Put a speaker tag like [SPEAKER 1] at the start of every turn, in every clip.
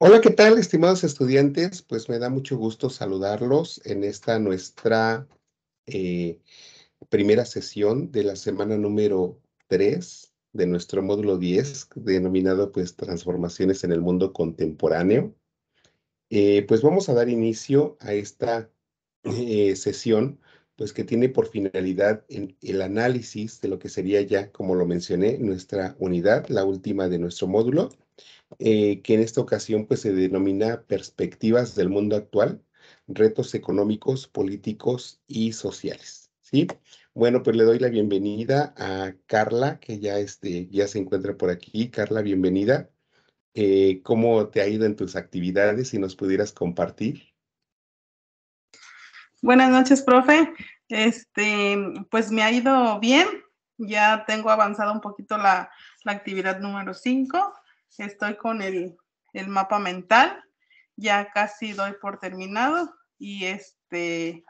[SPEAKER 1] Hola,
[SPEAKER 2] ¿qué tal, estimados estudiantes? Pues me da mucho gusto saludarlos en esta nuestra
[SPEAKER 3] eh, primera sesión de la semana número 3 de nuestro módulo 10, denominado pues Transformaciones en el Mundo Contemporáneo. Eh, pues vamos a dar inicio a esta eh, sesión, pues que tiene por finalidad el análisis de lo que sería ya, como lo mencioné, nuestra unidad, la última de nuestro módulo, eh, que en esta ocasión pues, se denomina Perspectivas del Mundo Actual, Retos Económicos, Políticos y Sociales. ¿sí? Bueno, pues le doy la bienvenida a Carla, que ya, este, ya se encuentra por aquí. Carla, bienvenida. Eh, ¿Cómo te ha ido en tus actividades? Si nos pudieras compartir.
[SPEAKER 4] Buenas noches, profe. Este, pues me ha ido bien. Ya tengo avanzado un poquito la, la actividad número 5 estoy con el, mapa mental, ya casi doy por terminado y este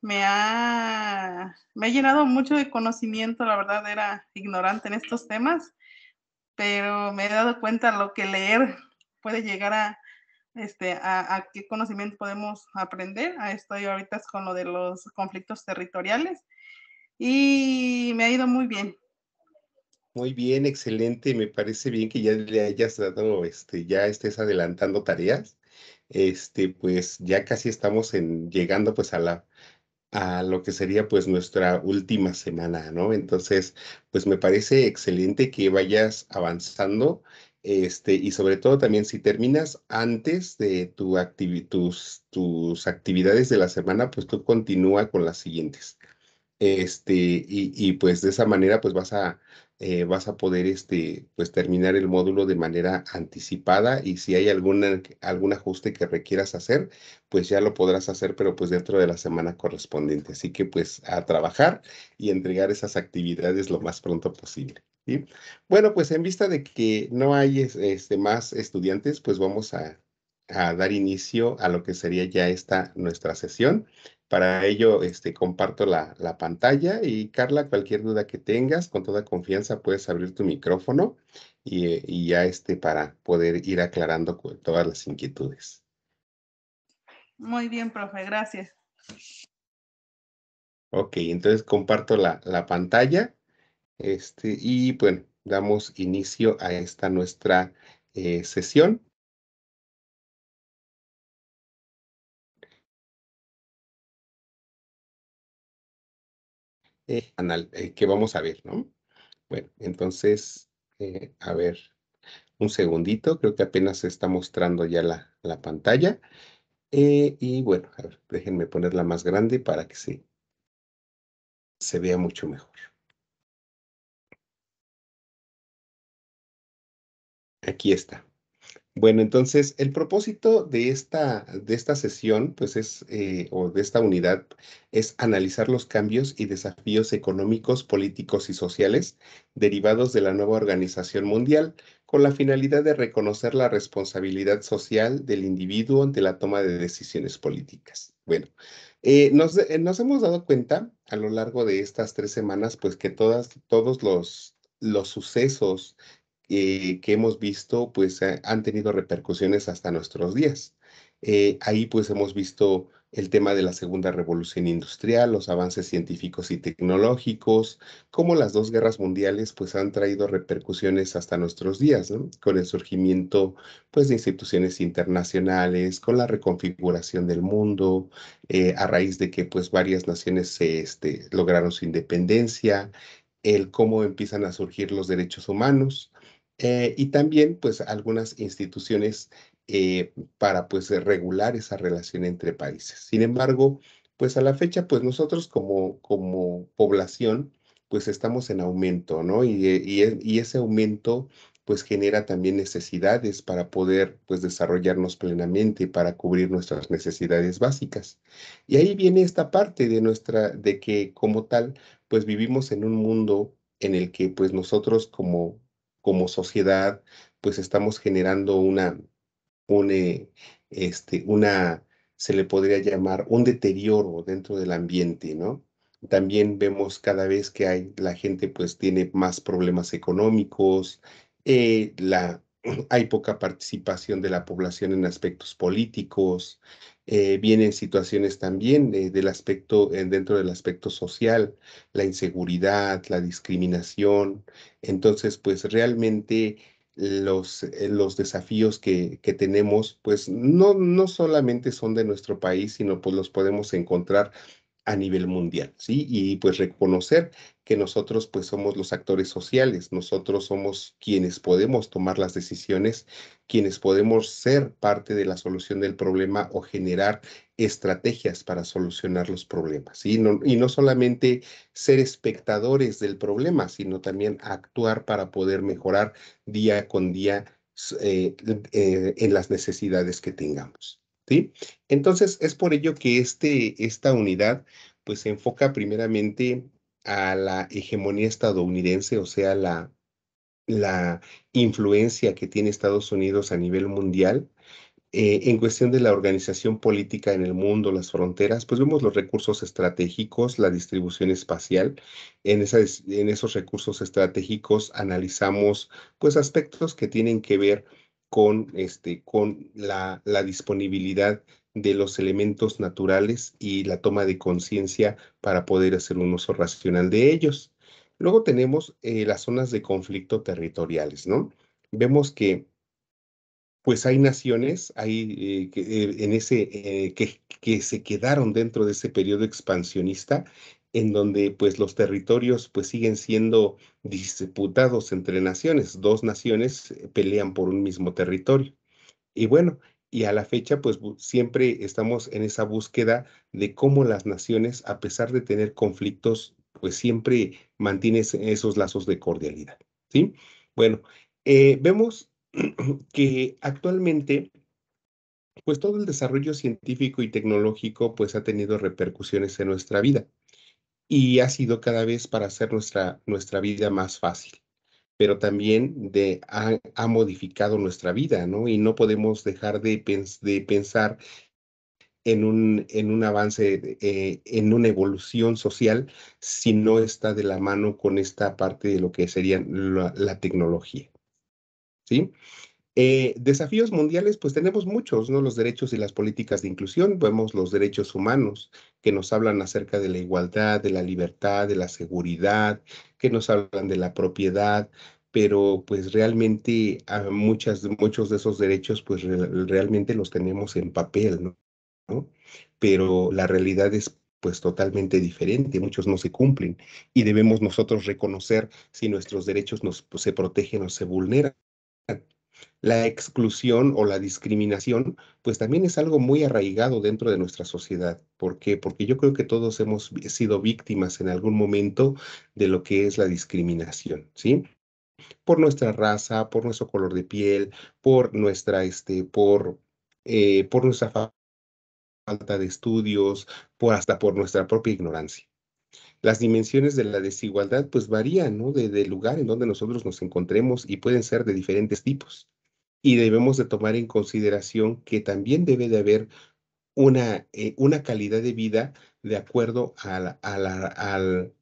[SPEAKER 4] me ha, me ha llenado mucho de conocimiento, la verdad era ignorante en estos temas, pero me he dado cuenta lo que leer puede llegar a, este, a, a, qué conocimiento podemos aprender. Ah, estoy ahorita con lo de los conflictos territoriales y me ha ido muy bien.
[SPEAKER 3] Muy bien, excelente. Me parece bien que ya le hayas dado, este, ya estés adelantando tareas. Este, pues ya casi estamos en, llegando pues a la a lo que sería pues nuestra última semana, ¿no? Entonces, pues me parece excelente que vayas avanzando, este, y sobre todo también si terminas antes de tu activi tus, tus actividades de la semana, pues tú continúa con las siguientes. Este, y, y pues de esa manera pues vas a, eh, vas a poder este, pues, terminar el módulo de manera anticipada y si hay alguna, algún ajuste que requieras hacer, pues ya lo podrás hacer, pero pues dentro de la semana correspondiente. Así que pues a trabajar y entregar esas actividades lo más pronto posible. Bueno, pues en vista de que no hay este, más estudiantes, pues vamos a, a dar inicio a lo que sería ya esta nuestra sesión. Para ello, este, comparto la, pantalla y Carla, cualquier duda que tengas, con toda confianza puedes abrir tu micrófono y, eh, ya este, para poder ir aclarando todas las inquietudes.
[SPEAKER 4] Muy bien, profe, gracias.
[SPEAKER 3] Ok, entonces comparto la, pantalla este, y bueno,
[SPEAKER 1] damos inicio a esta nuestra eh, sesión. Eh, eh, que vamos a ver, ¿no? Bueno,
[SPEAKER 3] entonces, eh, a ver, un segundito, creo que apenas se está mostrando ya la,
[SPEAKER 2] pantalla. y bueno, a ver, déjenme ponerla más grande para que se
[SPEAKER 1] vea mucho mejor. Aquí está. Bueno, entonces el
[SPEAKER 3] propósito de esta, de esta sesión, pues es, eh, o de esta unidad, es analizar los cambios y desafíos económicos, políticos y sociales derivados de la nueva organización mundial, con la finalidad de reconocer la responsabilidad social del individuo ante la toma de decisiones políticas. Bueno, eh, eh, nos, hemos dado cuenta a lo largo de estas tres semanas, pues que todas, todos los, los sucesos eh, que hemos visto, pues eh, han tenido repercusiones hasta nuestros días. Eh, ahí pues hemos visto el tema de la segunda revolución industrial, los avances científicos y tecnológicos, cómo las dos guerras mundiales pues han traído repercusiones hasta nuestros días, con el surgimiento pues de instituciones internacionales, con la reconfiguración del mundo, a raíz de que pues varias naciones este, lograron su independencia, el cómo empiezan a surgir los derechos humanos, eh, y también, pues, algunas instituciones eh, para, pues, regular esa relación entre países. Sin embargo, pues, a la fecha, pues, nosotros como, como población, pues, estamos en aumento, ¿no? Y, eh, y, y ese aumento, pues, genera también necesidades para poder, pues, desarrollarnos plenamente, para cubrir nuestras necesidades básicas. Y ahí viene esta parte de nuestra, de que como tal, pues, vivimos en un mundo en el que pues nosotros como como sociedad, pues estamos generando una, un, eh, este, una, se le podría llamar un deterioro dentro del ambiente, ¿no? También vemos cada vez que hay, la gente pues tiene más problemas económicos, eh, la, eh, hay poca participación de la población en aspectos políticos, eh, vienen situaciones también eh, del aspecto, dentro del aspecto social, la inseguridad, la discriminación. Entonces, pues realmente los, los desafíos que, que, tenemos, pues no, no solamente son de nuestro país, sino pues los podemos encontrar a nivel mundial, ¿sí? Y pues reconocer que nosotros pues somos los actores sociales, nosotros somos quienes podemos tomar las decisiones, quienes podemos ser parte de la solución del problema o generar estrategias para solucionar los problemas, y no solamente ser espectadores del problema, sino también actuar para poder mejorar día con día eh, eh, en las necesidades que tengamos. Entonces, es por ello que este, esta unidad pues se enfoca primeramente a la hegemonía estadounidense, o sea, la, la influencia que tiene Estados Unidos a nivel mundial. Eh, en cuestión de la organización política en el mundo, las fronteras, pues vemos los recursos estratégicos, la distribución espacial. En, en esos recursos estratégicos analizamos pues aspectos que tienen que ver con con, este, con la, disponibilidad de los elementos naturales y la toma de conciencia para poder hacer un uso racional de ellos. Luego tenemos eh, las zonas de conflicto territoriales, ¿no? Vemos que pues hay naciones eh, que, eh, en ese, que, que, se quedaron dentro de ese periodo expansionista en donde pues los territorios pues siguen siendo disputados entre naciones, dos naciones eh, pelean por un mismo territorio. Y bueno, y a la fecha pues siempre estamos en esa búsqueda de cómo las naciones, a pesar de tener conflictos, pues siempre mantienen esos lazos de cordialidad, ¿sí? Bueno, eh, vemos que actualmente pues todo el desarrollo científico y tecnológico pues ha tenido repercusiones en nuestra vida y ha sido cada vez para hacer nuestra, nuestra vida más fácil, pero también ha, modificado nuestra vida, ¿no? Y no podemos dejar de, de pensar en un, en un avance, eh, en una evolución social, si no está de la mano con esta parte de lo que sería la, la tecnología. ¿Sí? Eh, desafíos mundiales, pues tenemos muchos, ¿no? Los derechos y las políticas de inclusión, vemos los derechos humanos que nos hablan acerca de la igualdad, de la libertad, de la seguridad, que nos hablan de la propiedad, pero pues realmente ah, muchas, muchos de esos derechos, pues realmente los tenemos en papel, ¿no? Pero la realidad es pues totalmente diferente, muchos no se cumplen y debemos nosotros reconocer si nuestros derechos nos, pues, se protegen o se vulneran. La exclusión o la discriminación, pues también es algo muy arraigado dentro de nuestra sociedad. ¿Por qué? Porque yo creo que todos hemos sido víctimas en algún momento de lo que es la discriminación, ¿sí? Por nuestra raza, por nuestro color de piel, por nuestra, este, por, eh, por nuestra falta de estudios, por hasta por nuestra propia ignorancia las dimensiones de la desigualdad pues varían, ¿no? Del lugar en donde nosotros nos encontremos y pueden ser de diferentes tipos. Y debemos de tomar en consideración que también debe de haber una, eh, una calidad de vida de acuerdo al, al,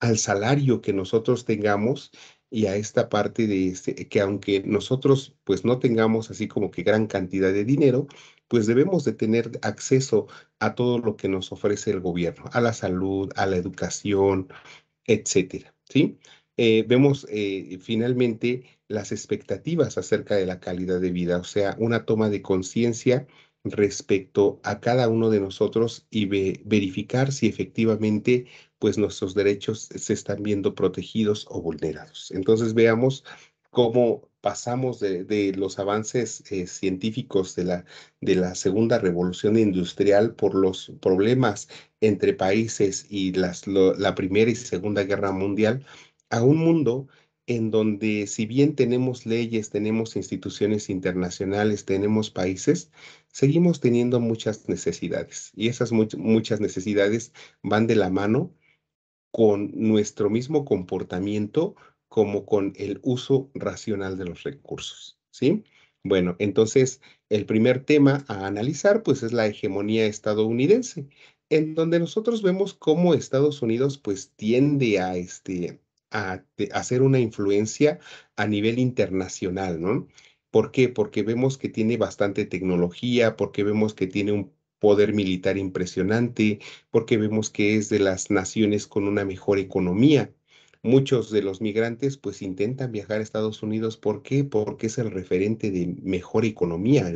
[SPEAKER 3] al salario que nosotros tengamos y a esta parte de este, que aunque nosotros pues no tengamos así como que gran cantidad de dinero, pues debemos de tener acceso a todo lo que nos ofrece el gobierno, a la salud, a la educación, etcétera, ¿sí? Eh, vemos eh, finalmente las expectativas acerca de la calidad de vida, o sea, una toma de conciencia respecto a cada uno de nosotros y verificar si efectivamente pues nuestros derechos se están viendo protegidos o vulnerados. Entonces veamos cómo pasamos de, los avances eh, científicos de la, de la segunda revolución industrial por los problemas entre países y las, la primera y segunda guerra mundial a un mundo en donde si bien tenemos leyes, tenemos instituciones internacionales, tenemos países, seguimos teniendo muchas necesidades y esas muchas necesidades van de la mano con nuestro mismo comportamiento como con el uso racional de los recursos, ¿sí? Bueno, entonces el primer tema a analizar pues es la hegemonía estadounidense, en donde nosotros vemos cómo Estados Unidos pues tiende a este hacer una influencia a nivel internacional, ¿no? ¿Por qué? Porque vemos que tiene bastante tecnología, porque vemos que tiene un poder militar impresionante, porque vemos que es de las naciones con una mejor economía. Muchos de los migrantes pues intentan viajar a Estados Unidos. ¿Por qué? Porque es el referente de mejor economía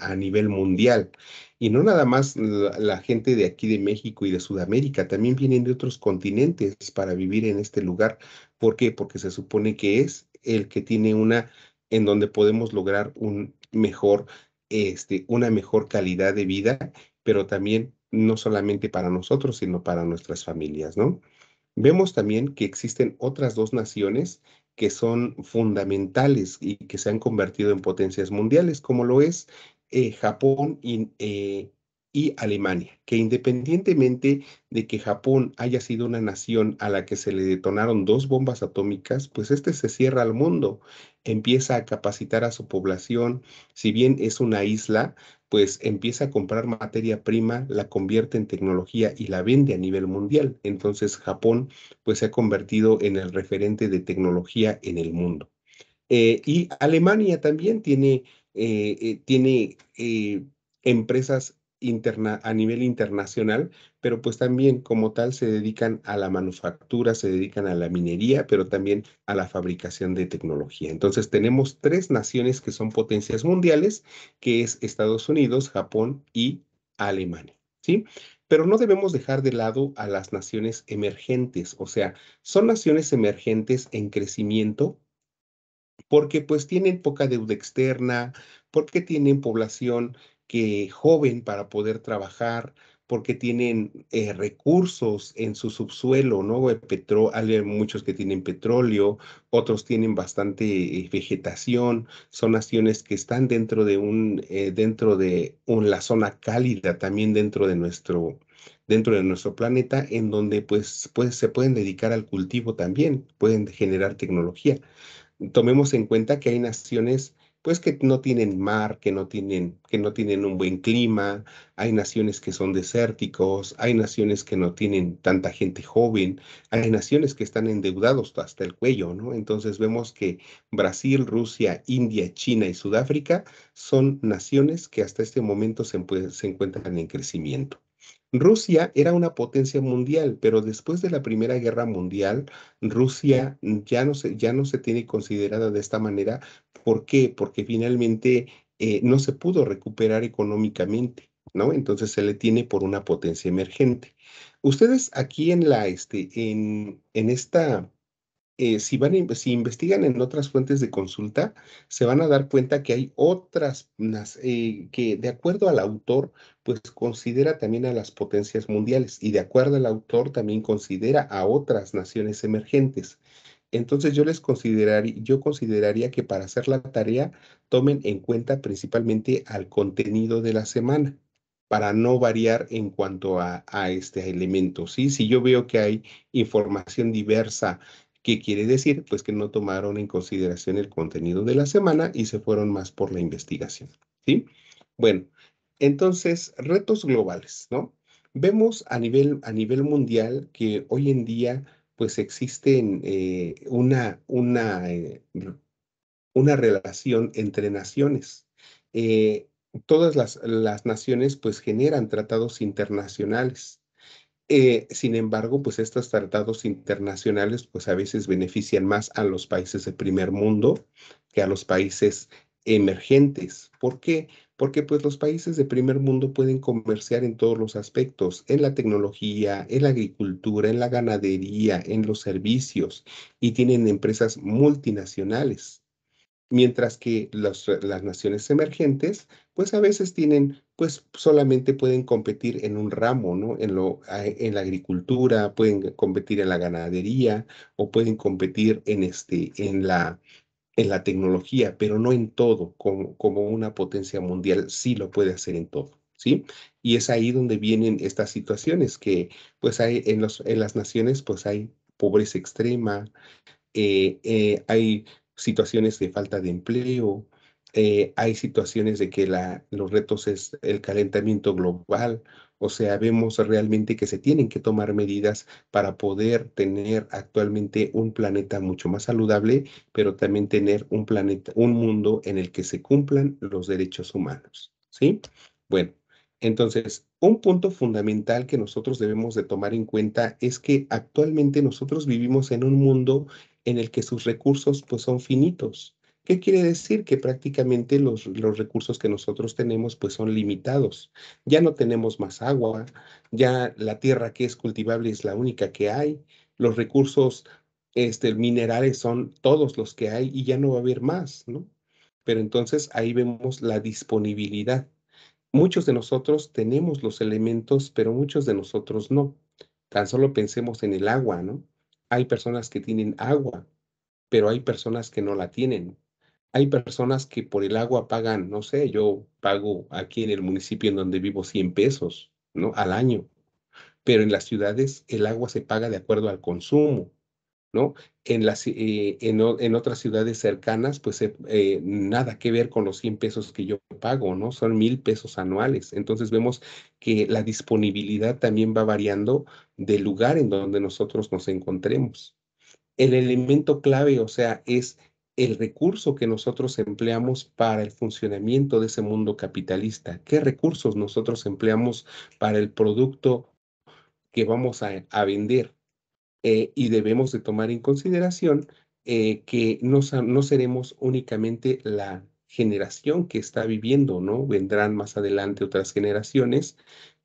[SPEAKER 3] a nivel mundial. Y no nada más la, la, gente de aquí de México y de Sudamérica, también vienen de otros continentes para vivir en este lugar. ¿Por qué? Porque se supone que es el que tiene una, en donde podemos lograr un mejor este, una mejor calidad de vida, pero también no solamente para nosotros, sino para nuestras familias, ¿no? Vemos también que existen otras dos naciones que son fundamentales y que se han convertido en potencias mundiales, como lo es eh, Japón y, eh, y Alemania, que independientemente de que Japón haya sido una nación a la que se le detonaron dos bombas atómicas, pues este se cierra al mundo, empieza a capacitar a su población, si bien es una isla, pues empieza a comprar materia prima, la convierte en tecnología y la vende a nivel mundial. Entonces Japón pues se ha convertido en el referente de tecnología en el mundo. Eh, y Alemania también tiene, eh, eh, tiene empresas interna a nivel internacional, pero pues también como tal se dedican a la manufactura, se dedican a la minería, pero también a la fabricación de tecnología. Entonces tenemos tres naciones que son potencias mundiales, que es Estados Unidos, Japón y Alemania, ¿sí? Pero no debemos dejar de lado a las naciones emergentes, o sea, son naciones emergentes en crecimiento, porque pues tienen poca deuda externa, porque tienen población que joven para poder trabajar, porque tienen eh, recursos en su subsuelo, ¿no? hay eh, muchos que tienen petróleo, otros tienen bastante eh, vegetación, son naciones que están dentro de un, dentro de la zona cálida también dentro de nuestro, dentro de nuestro planeta, en donde pues, pues se pueden dedicar al cultivo también, pueden generar tecnología. Tomemos en cuenta que hay naciones pues que no tienen mar, que no tienen, que no tienen un buen clima, hay naciones que son desérticos, hay naciones que no tienen tanta gente joven, hay naciones que están endeudados hasta el cuello, ¿no? Entonces vemos que Brasil, Rusia, India, China y Sudáfrica son naciones que hasta este momento se, encuentran en crecimiento. Rusia era una potencia mundial, pero después de la Primera Guerra Mundial, Rusia ya no se, ya no se tiene considerada de esta manera ¿Por qué? Porque finalmente eh, no se pudo recuperar económicamente, ¿no? Entonces se le tiene por una potencia emergente. Ustedes aquí en la, este, en, en esta, eh, si, van, investigan en otras fuentes de consulta, se van a dar cuenta que hay otras eh, que, de acuerdo al autor, pues considera también a las potencias mundiales y de acuerdo al autor también considera a otras naciones emergentes. Entonces yo les consideraría, yo consideraría que para hacer la tarea tomen en cuenta principalmente al contenido de la semana para no variar en cuanto a, este elemento. ¿sí? Si yo veo que hay información diversa ¿Qué quiere decir? Pues que no tomaron en consideración el contenido de la semana y se fueron más por la investigación, ¿sí? Bueno, entonces, retos globales, ¿no? Vemos a nivel, a nivel mundial que hoy en día pues existe eh, una, una, eh, una relación entre naciones. Eh, todas las, las, naciones pues generan tratados internacionales. sin embargo, pues estos tratados internacionales pues a veces benefician más a los países del primer mundo que a los países emergentes. ¿Por qué? Porque pues los países de primer mundo pueden comerciar en todos los aspectos, en la tecnología, en la agricultura, en la ganadería, en los servicios y tienen empresas multinacionales. Mientras que las naciones emergentes, pues a veces tienen, pues solamente pueden competir en un ramo, ¿no? En, lo, en la agricultura, pueden competir en la ganadería o pueden competir en, este, en la en la tecnología, pero no en todo, como, una potencia mundial sí lo puede hacer en todo. ¿Sí? Y es ahí donde vienen estas situaciones que pues hay en, las naciones pues hay pobreza extrema, eh, eh, hay situaciones de falta de empleo, eh, hay situaciones de que la, los retos es el calentamiento global, o sea, vemos realmente que se tienen que tomar medidas para poder tener actualmente un planeta mucho más saludable, pero también tener un planeta, un mundo en el que se cumplan los derechos humanos, ¿sí? Bueno, entonces, un punto fundamental que nosotros debemos de tomar en cuenta es que actualmente nosotros vivimos en un mundo en el que sus recursos pues son finitos, ¿Qué quiere decir? Que prácticamente los, los, recursos que nosotros tenemos pues son limitados. Ya no tenemos más agua, ya la tierra que es cultivable es la única que hay, los recursos este, minerales son todos los que hay y ya no va a haber más, ¿no? Pero entonces ahí vemos la disponibilidad. Muchos de nosotros tenemos los elementos, pero muchos de nosotros no. Tan solo pensemos en el agua, ¿no? Hay personas que tienen agua, pero hay personas que no la tienen hay personas que por el agua pagan, no sé, yo pago aquí en el municipio en donde vivo 100 pesos, ¿no? Al año. Pero en las ciudades el agua se paga de acuerdo al consumo, ¿no? En, las, eh, en, otras ciudades cercanas, pues eh, eh, nada que ver con los 100 pesos que yo pago, ¿no? Son mil pesos anuales. Entonces vemos que la disponibilidad también va variando del lugar en donde nosotros nos encontremos. El elemento clave, o sea, es el recurso que nosotros empleamos para el funcionamiento de ese mundo capitalista, qué recursos nosotros empleamos para el producto que vamos a, vender. Eh, y debemos de tomar en consideración eh, que no, no seremos únicamente la generación que está viviendo, ¿no? Vendrán más adelante otras generaciones,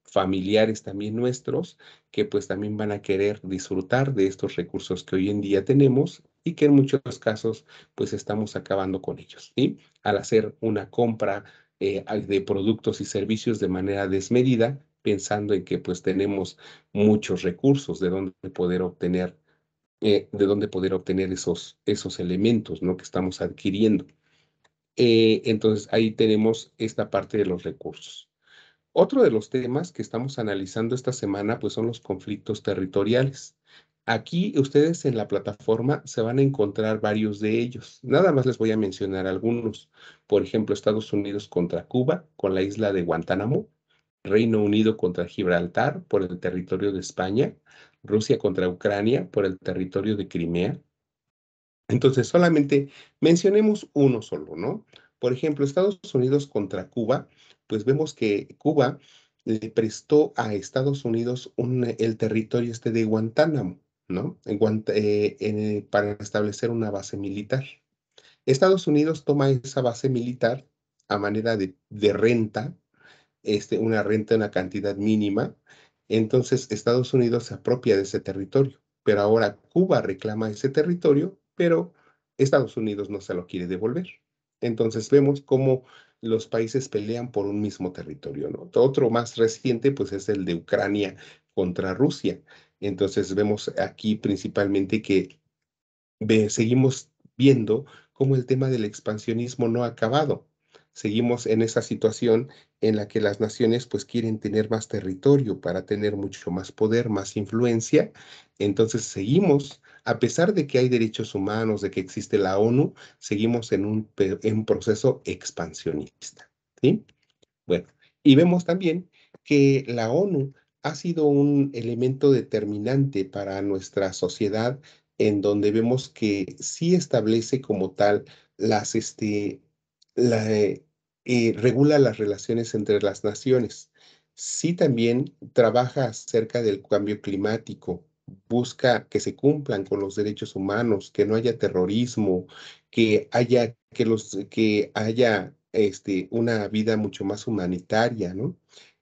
[SPEAKER 3] familiares también nuestros, que pues también van a querer disfrutar de estos recursos que hoy en día tenemos y que en muchos casos pues estamos acabando con ellos. Y Al hacer una compra eh, de productos y servicios de manera desmedida, pensando en que pues tenemos muchos recursos de donde poder obtener, eh, de dónde poder obtener esos, esos elementos ¿no? que estamos adquiriendo. Eh, entonces ahí tenemos esta parte de los recursos. Otro de los temas que estamos analizando esta semana pues son los conflictos territoriales. Aquí ustedes en la plataforma se van a encontrar varios de ellos. Nada más les voy a mencionar algunos. Por ejemplo, Estados Unidos contra Cuba, con la isla de Guantánamo, Reino Unido contra Gibraltar por el territorio de España, Rusia contra Ucrania por el territorio de Crimea. Entonces, solamente mencionemos uno solo, ¿no? Por ejemplo, Estados Unidos contra Cuba, pues vemos que Cuba le prestó a Estados Unidos el territorio este de Guantánamo. ¿no? En eh, eh, para establecer una base militar. Estados Unidos toma esa base militar a manera de, renta, este, una renta, en una cantidad mínima. Entonces Estados Unidos se apropia de ese territorio, pero ahora Cuba reclama ese territorio, pero Estados Unidos no se lo quiere devolver. Entonces vemos cómo los países pelean por un mismo territorio. Otro más reciente pues es el de Ucrania contra Rusia. Entonces vemos aquí principalmente que seguimos viendo cómo el tema del expansionismo no ha acabado. Seguimos en esa situación en la que las naciones pues quieren tener más territorio para tener mucho más poder, más influencia. Entonces seguimos, a pesar de que hay derechos humanos, de que existe la ONU, seguimos en un, proceso expansionista. Bueno, y vemos también que la ONU ha sido un elemento determinante para nuestra sociedad en donde vemos que sí establece como tal las, este, eh, eh, regula las relaciones entre las naciones. Sí también trabaja acerca del cambio climático, busca que se cumplan con los derechos humanos, que no haya terrorismo, que haya, que los, que haya este, una vida mucho más humanitaria, ¿no?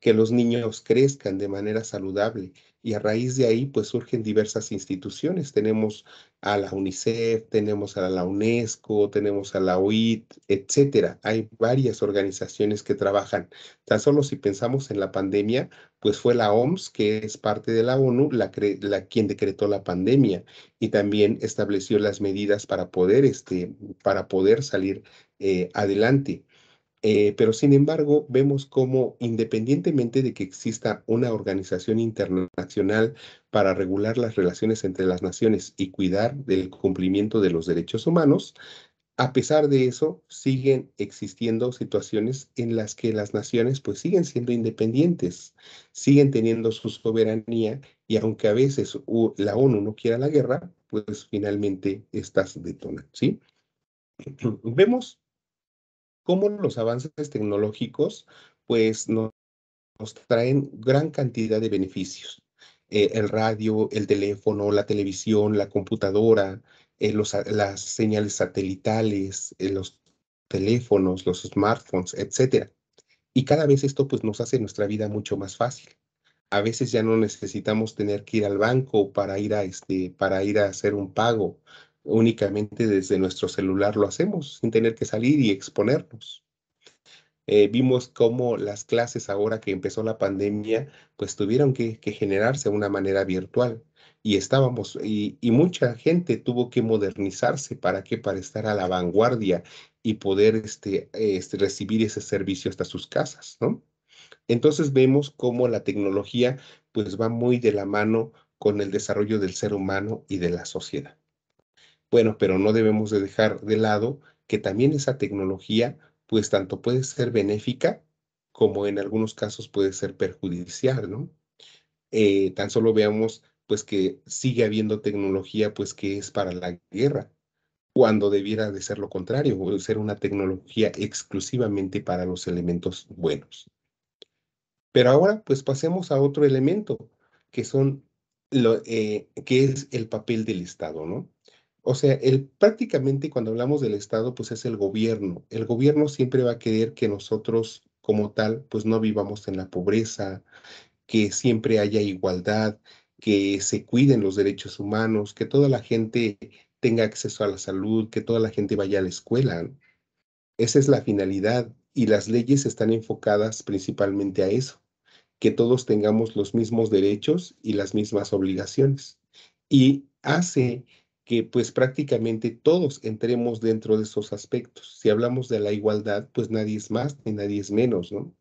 [SPEAKER 3] que los niños crezcan de manera saludable. Y a raíz de ahí, pues surgen diversas instituciones. Tenemos a la UNICEF, tenemos a la UNESCO, tenemos a la OIT, etcétera. Hay varias organizaciones que trabajan. Tan solo si pensamos en la pandemia, pues fue la OMS, que es parte de la ONU, la, la quien decretó la pandemia y también estableció las medidas para poder, este, para poder salir eh, adelante. Eh, pero sin embargo, vemos como independientemente de que exista una organización internacional para regular las relaciones entre las naciones y cuidar del cumplimiento de los derechos humanos, a pesar de eso, siguen existiendo situaciones en las que las naciones pues siguen siendo independientes, siguen teniendo su soberanía y aunque a veces la ONU no quiera la guerra, pues finalmente estas detonan, ¿sí? Vemos cómo los avances tecnológicos pues nos, traen gran cantidad de beneficios. Eh, el radio, el teléfono, la televisión, la computadora, eh, las señales satelitales, eh, los teléfonos, los smartphones, etc. Y cada vez esto pues nos hace nuestra vida mucho más fácil. A veces ya no necesitamos tener que ir al banco para ir a, este, para ir a hacer un pago únicamente desde nuestro celular lo hacemos, sin tener que salir y exponernos. Eh, vimos cómo las clases ahora que empezó la pandemia, pues tuvieron que, generarse de una manera virtual y estábamos, y, mucha gente tuvo que modernizarse para que para estar a la vanguardia y poder este, este, recibir ese servicio hasta sus casas, ¿no? Entonces vemos cómo la tecnología pues va muy de la mano con el desarrollo del ser humano y de la sociedad. Bueno, pero no debemos de dejar de lado que también esa tecnología, pues tanto puede ser benéfica como en algunos casos puede ser perjudicial, ¿no? Eh, tan solo veamos, pues que sigue habiendo tecnología, pues que es para la guerra, cuando debiera de ser lo contrario, o ser una tecnología exclusivamente para los elementos buenos. Pero ahora, pues pasemos a otro elemento, que son lo, eh, que es el papel del Estado, ¿no? O sea, el, prácticamente cuando hablamos del Estado, pues es el gobierno. El gobierno siempre va a querer que nosotros como tal, pues no vivamos en la pobreza, que siempre haya igualdad, que se cuiden los derechos humanos, que toda la gente tenga acceso a la salud, que toda la gente vaya a la escuela. Esa es la finalidad y las leyes están enfocadas principalmente a eso, que todos tengamos los mismos derechos y las mismas obligaciones. Y hace que pues prácticamente todos entremos dentro de esos aspectos. Si hablamos de la igualdad, pues nadie es más ni nadie es menos, ¿no?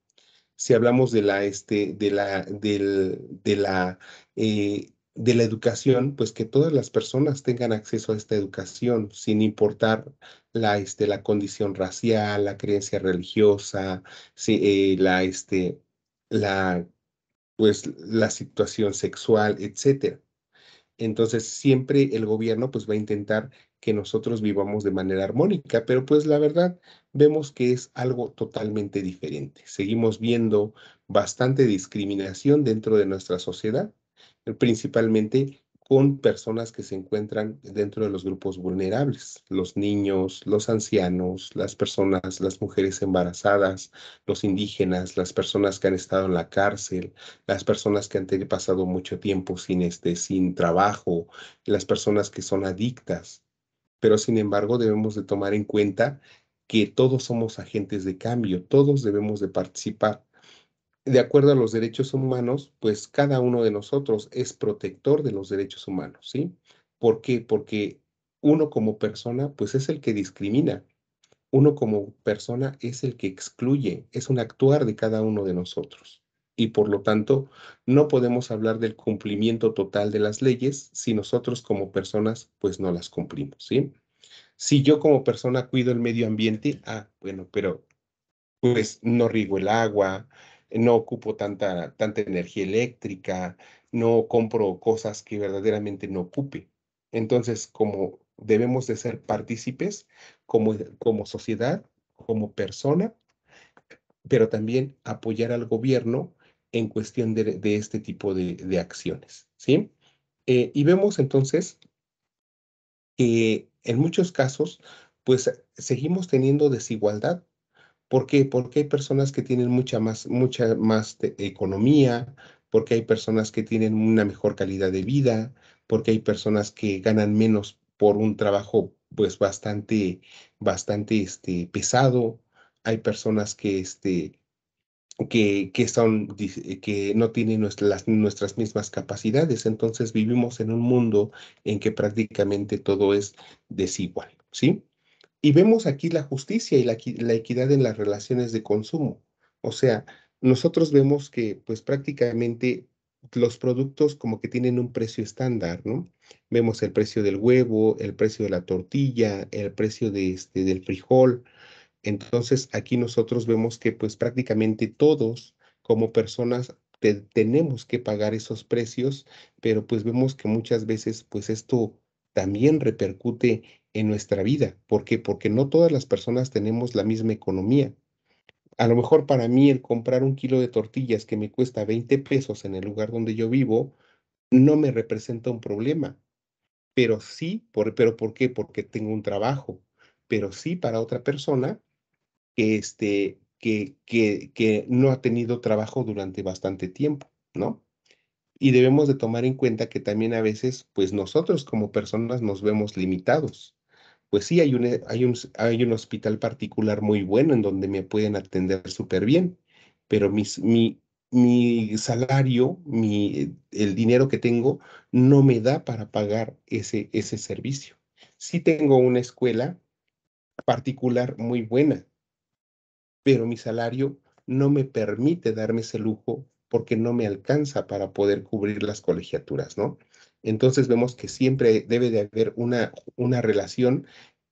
[SPEAKER 3] Si hablamos de la, este, de la, del, de la, eh, de la educación, pues que todas las personas tengan acceso a esta educación, sin importar la, este, la condición racial, la creencia religiosa, si, eh, la, este, la, pues, la situación sexual, etcétera. Entonces, siempre el gobierno pues va a intentar que nosotros vivamos de manera armónica, pero pues la verdad vemos que es algo totalmente diferente. Seguimos viendo bastante discriminación dentro de nuestra sociedad, principalmente con personas que se encuentran dentro de los grupos vulnerables, los niños, los ancianos, las personas, las mujeres embarazadas, los indígenas, las personas que han estado en la cárcel, las personas que han pasado mucho tiempo sin, este, sin trabajo, las personas que son adictas. Pero sin embargo debemos de tomar en cuenta que todos somos agentes de cambio, todos debemos de participar de acuerdo a los derechos humanos, pues cada uno de nosotros es protector de los derechos humanos, ¿sí? ¿Por qué? Porque uno como persona, pues es el que discrimina. Uno como persona es el que excluye, es un actuar de cada uno de nosotros. Y por lo tanto, no podemos hablar del cumplimiento total de las leyes si nosotros como personas, pues no las cumplimos, ¿sí? Si yo como persona cuido el medio ambiente, ah, bueno, pero pues no riego el agua, no ocupo tanta, tanta energía eléctrica, no compro cosas que verdaderamente no ocupe. Entonces, como debemos de ser partícipes como, como sociedad, como persona, pero también apoyar al gobierno en cuestión de, este tipo de, acciones, ¿sí? Eh, y vemos entonces que en muchos casos, pues seguimos teniendo desigualdad ¿Por qué? Porque hay personas que tienen mucha más, mucha más economía, porque hay personas que tienen una mejor calidad de vida, porque hay personas que ganan menos por un trabajo pues bastante, bastante este, pesado. Hay personas que, este, que, son, que no tienen nuestras, nuestras mismas capacidades. Entonces vivimos en un mundo en que prácticamente todo es desigual, ¿sí? Y vemos aquí la justicia y la, equidad en las relaciones de consumo. O sea, nosotros vemos que pues prácticamente los productos como que tienen un precio estándar, ¿no? Vemos el precio del huevo, el precio de la tortilla, el precio de este, del frijol. Entonces aquí nosotros vemos que pues prácticamente todos como personas tenemos que pagar esos precios, pero pues vemos que muchas veces pues esto también repercute en nuestra vida. ¿Por qué? Porque no todas las personas tenemos la misma economía. A lo mejor para mí el comprar un kilo de tortillas que me cuesta 20 pesos en el lugar donde yo vivo no me representa un problema. Pero sí, por, pero ¿por qué? Porque tengo un trabajo. Pero sí para otra persona que, este, que, que, que no ha tenido trabajo durante bastante tiempo, ¿no? y debemos de tomar en cuenta que también a veces, pues nosotros como personas nos vemos limitados pues sí, hay un, eh, hay un, hay un hospital particular muy bueno en donde me pueden atender súper bien, pero mi, mi salario, mi, el dinero que tengo, no me da para pagar ese, ese servicio. Sí tengo una escuela particular muy buena, pero mi salario no me permite darme ese lujo porque no me alcanza para poder cubrir las colegiaturas, ¿no? Entonces vemos que siempre debe de haber una, relación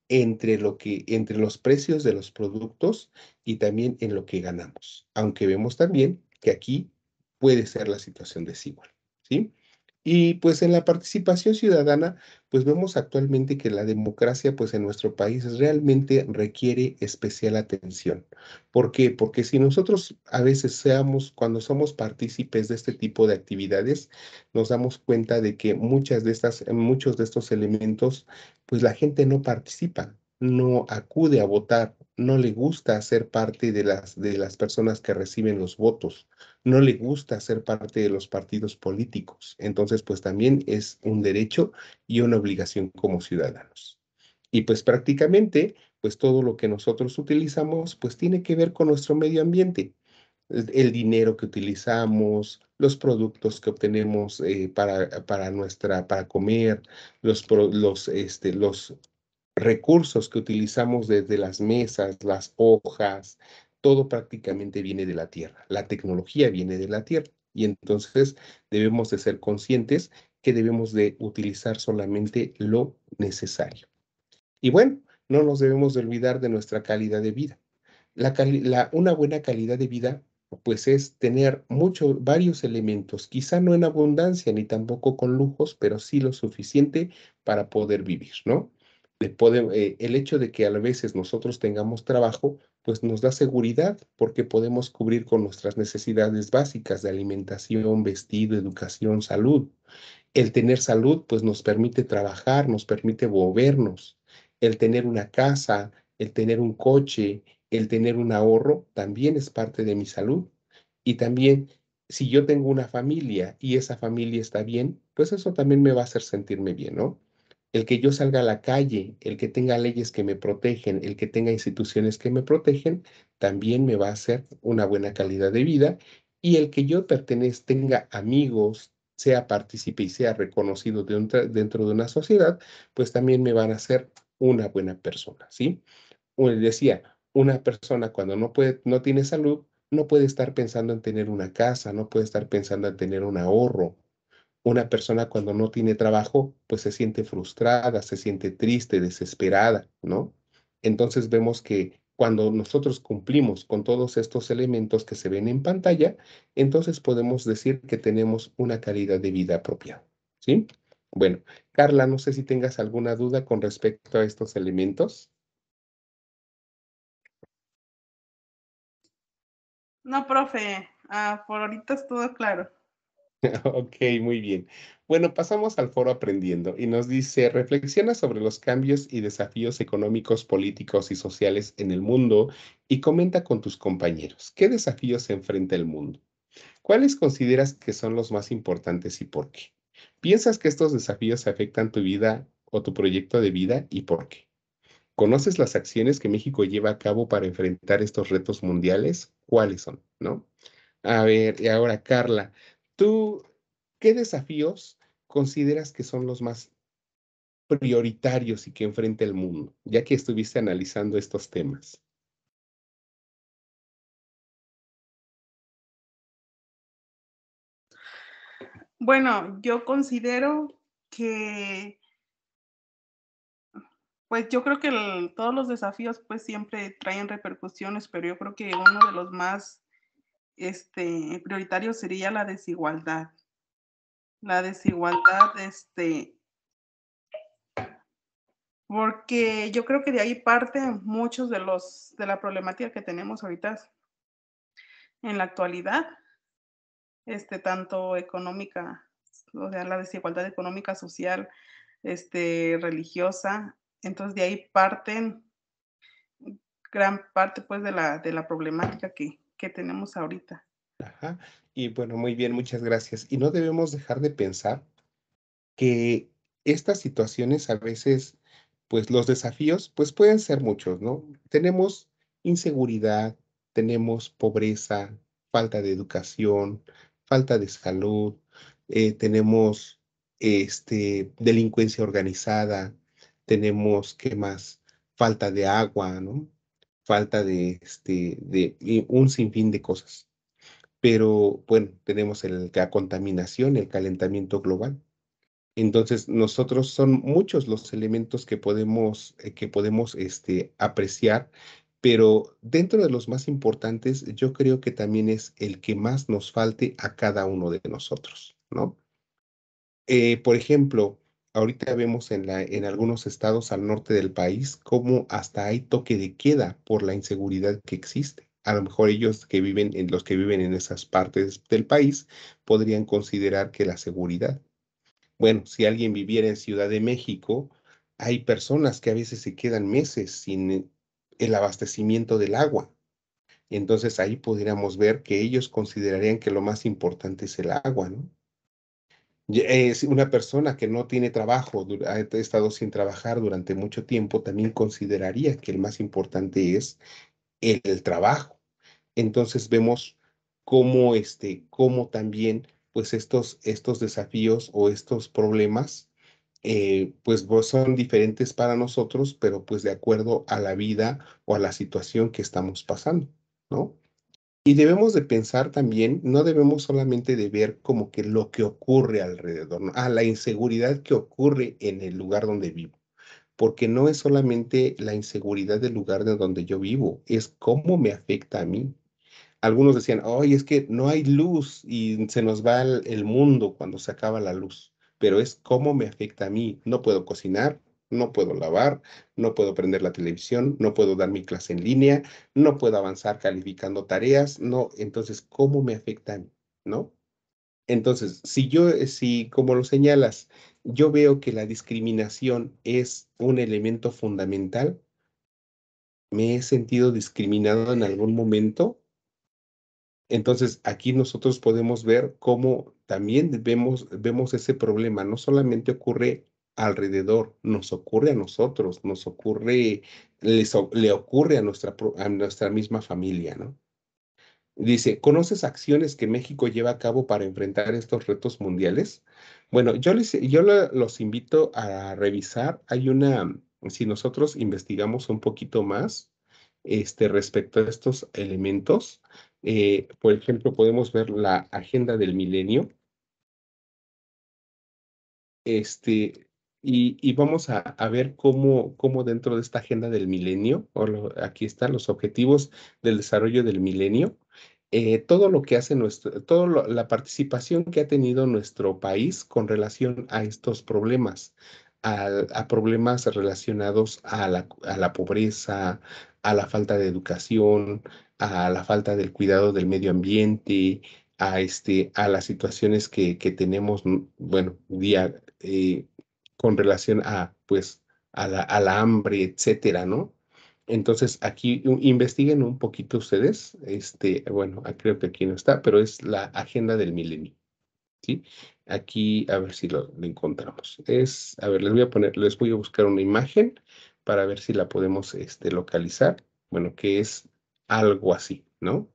[SPEAKER 3] entre, lo que, entre los precios de los productos y también en lo que ganamos, aunque vemos también que aquí puede ser la situación desigual, ¿sí? Y pues en la participación ciudadana, pues vemos actualmente que la democracia pues en nuestro país realmente requiere especial atención. ¿Por qué? Porque si nosotros a veces seamos, cuando somos partícipes de este tipo de actividades, nos damos cuenta de que muchas de estas, muchos de estos elementos, pues la gente no participa, no acude a votar, no le gusta ser parte de las, de las personas que reciben los votos, no le gusta ser parte de los partidos políticos. Entonces, pues también es un derecho y una obligación como ciudadanos. Y pues prácticamente, pues todo lo que nosotros utilizamos, pues tiene que ver con nuestro medio ambiente el dinero que utilizamos, los productos que obtenemos eh, para, para, nuestra, para comer, los, los, este, los recursos que utilizamos desde las mesas, las hojas, todo prácticamente viene de la Tierra. La tecnología viene de la Tierra. Y entonces debemos de ser conscientes que debemos de utilizar solamente lo necesario. Y bueno, no nos debemos de olvidar de nuestra calidad de vida. una buena calidad de vida, pues es tener muchos, varios elementos, quizá no en abundancia ni tampoco con lujos, pero sí lo suficiente para poder vivir, ¿no? Eh, el hecho de que a veces nosotros tengamos trabajo, pues nos da seguridad porque podemos cubrir con nuestras necesidades básicas de alimentación, vestido, educación, salud. El tener salud, pues nos permite trabajar, nos permite movernos. El tener una casa, el tener un coche, el tener un ahorro, también es parte de mi salud. Y también, si yo tengo una familia y esa familia está bien, pues eso también me va a hacer sentirme bien, ¿no? el que yo salga a la calle, el que tenga leyes que me protegen, el que tenga instituciones que me protegen, también me va a hacer una buena calidad de vida. Y el que yo pertenezca, tenga amigos, sea partícipe y sea reconocido dentro de una sociedad, pues también me van a hacer una buena persona, ¿sí? Como decía, una persona cuando no, puede, no tiene salud, no puede estar pensando en tener una casa, no puede estar pensando en tener un ahorro, una persona cuando no tiene trabajo, pues se siente frustrada, se siente triste, desesperada, ¿no? Entonces vemos que cuando nosotros cumplimos con todos estos elementos que se ven en pantalla, entonces podemos decir que tenemos una calidad de vida propia, ¿sí?
[SPEAKER 2] Bueno, Carla, no sé si tengas alguna duda con respecto a estos elementos.
[SPEAKER 4] No, profe, ah, por ahorita es todo claro.
[SPEAKER 2] Ok, muy bien. Bueno, pasamos al
[SPEAKER 3] foro aprendiendo y nos dice, reflexiona sobre los cambios y desafíos económicos, políticos y sociales en el mundo y comenta con tus compañeros, ¿qué desafíos se enfrenta el mundo? ¿Cuáles consideras que son los más importantes y por qué? ¿Piensas que estos desafíos afectan tu vida o tu proyecto de vida y por qué? ¿Conoces las acciones que México lleva a cabo para enfrentar estos retos mundiales? ¿Cuáles son? ¿No? A ver, y ahora Carla, ¿Tú qué desafíos consideras
[SPEAKER 2] que son los más prioritarios y que enfrenta el mundo, ya que estuviste analizando
[SPEAKER 1] estos temas? Bueno, yo considero
[SPEAKER 4] que, pues yo creo que todos los desafíos pues siempre traen repercusiones, pero yo creo que uno de los más este, prioritario sería la desigualdad. La desigualdad, este, porque yo creo que de ahí parte muchos de los, de la problemática que tenemos ahorita en la actualidad, este, tanto económica, o sea, la desigualdad económica, social, este, religiosa, entonces de ahí parten gran parte pues de la, de la problemática que, que tenemos ahorita.
[SPEAKER 3] Ajá. Y bueno, muy bien, muchas gracias. Y no debemos dejar de pensar que estas situaciones a veces, pues los desafíos, pues pueden ser muchos, ¿no? Tenemos inseguridad, tenemos pobreza, falta de educación, falta de salud, eh, tenemos este, delincuencia organizada, tenemos, ¿qué más? Falta de agua, ¿no? falta de, este, de, un sinfín de cosas. Pero bueno, tenemos el, la contaminación, el calentamiento global. Entonces, nosotros son muchos los elementos que podemos, eh, que podemos este, apreciar, pero dentro de los más importantes, yo creo que también es el que más nos falte a cada uno de nosotros, ¿no? Eh, por ejemplo, ahorita vemos en, la, en algunos estados al norte del país cómo hasta hay toque de queda por la inseguridad que existe a lo mejor ellos que viven en los que viven en esas partes del país podrían considerar que la seguridad. Bueno, si alguien viviera en Ciudad de México, hay personas que a veces se quedan meses sin eh, el abastecimiento del agua. Entonces ahí podríamos ver que ellos considerarían que lo más importante es el agua, ¿no? Es una persona que no tiene trabajo, ha estado sin trabajar durante mucho tiempo, también consideraría que el más importante es el, trabajo. Entonces vemos cómo, este, cómo también pues estos, estos desafíos o estos problemas eh, pues son diferentes para nosotros, pero pues de acuerdo a la vida o a la situación que estamos pasando, ¿no? Y debemos de pensar también, no debemos solamente de ver como que lo que ocurre alrededor, a ah, la inseguridad que ocurre en el lugar donde vivo, porque no es solamente la inseguridad del lugar de donde yo vivo, es cómo me afecta a mí. Algunos decían, hoy es que no hay luz y se nos va el mundo cuando se acaba la luz, pero es cómo me afecta a mí. No puedo cocinar, no puedo lavar, no puedo prender la televisión, no puedo dar mi clase en línea, no puedo avanzar calificando tareas, no. Entonces, ¿cómo me afectan? ¿No? Entonces, si yo, eh, si como lo señalas, yo veo que la discriminación es un elemento fundamental, ¿me he sentido discriminado en algún momento? Entonces, aquí nosotros podemos ver cómo también vemos, vemos ese problema. No solamente ocurre alrededor, nos ocurre a nosotros, nos ocurre, le ocurre a nuestra, a nuestra misma familia, ¿no? Dice, ¿conoces acciones que México lleva a cabo para enfrentar estos retos mundiales? Bueno, yo, les, yo los invito a revisar. Hay una, si nosotros investigamos un poquito más este, respecto a estos elementos, eh, por ejemplo, podemos ver la agenda del milenio. Este, y, vamos a, ver cómo, cómo dentro de esta agenda del milenio, o aquí están los objetivos del desarrollo del milenio, eh, todo lo que hace nuestro, toda la participación que ha tenido nuestro país con relación a estos problemas, a, problemas relacionados a la, a la pobreza, a la falta de educación, a la falta del cuidado del medio ambiente, a, este, a las situaciones que, que tenemos, mm, bueno, día, eh, con relación a, pues, a la, hambre, etcétera, ¿no? Entonces, aquí investiguen un poquito ustedes. Este, bueno, creo que aquí no está, pero es la agenda del milenio. ¿sí? Aquí, a ver si lo, encontramos. Es, a ver, les voy a poner, les voy a buscar una imagen para ver si la podemos este, localizar. Bueno, que es algo así, ¿no?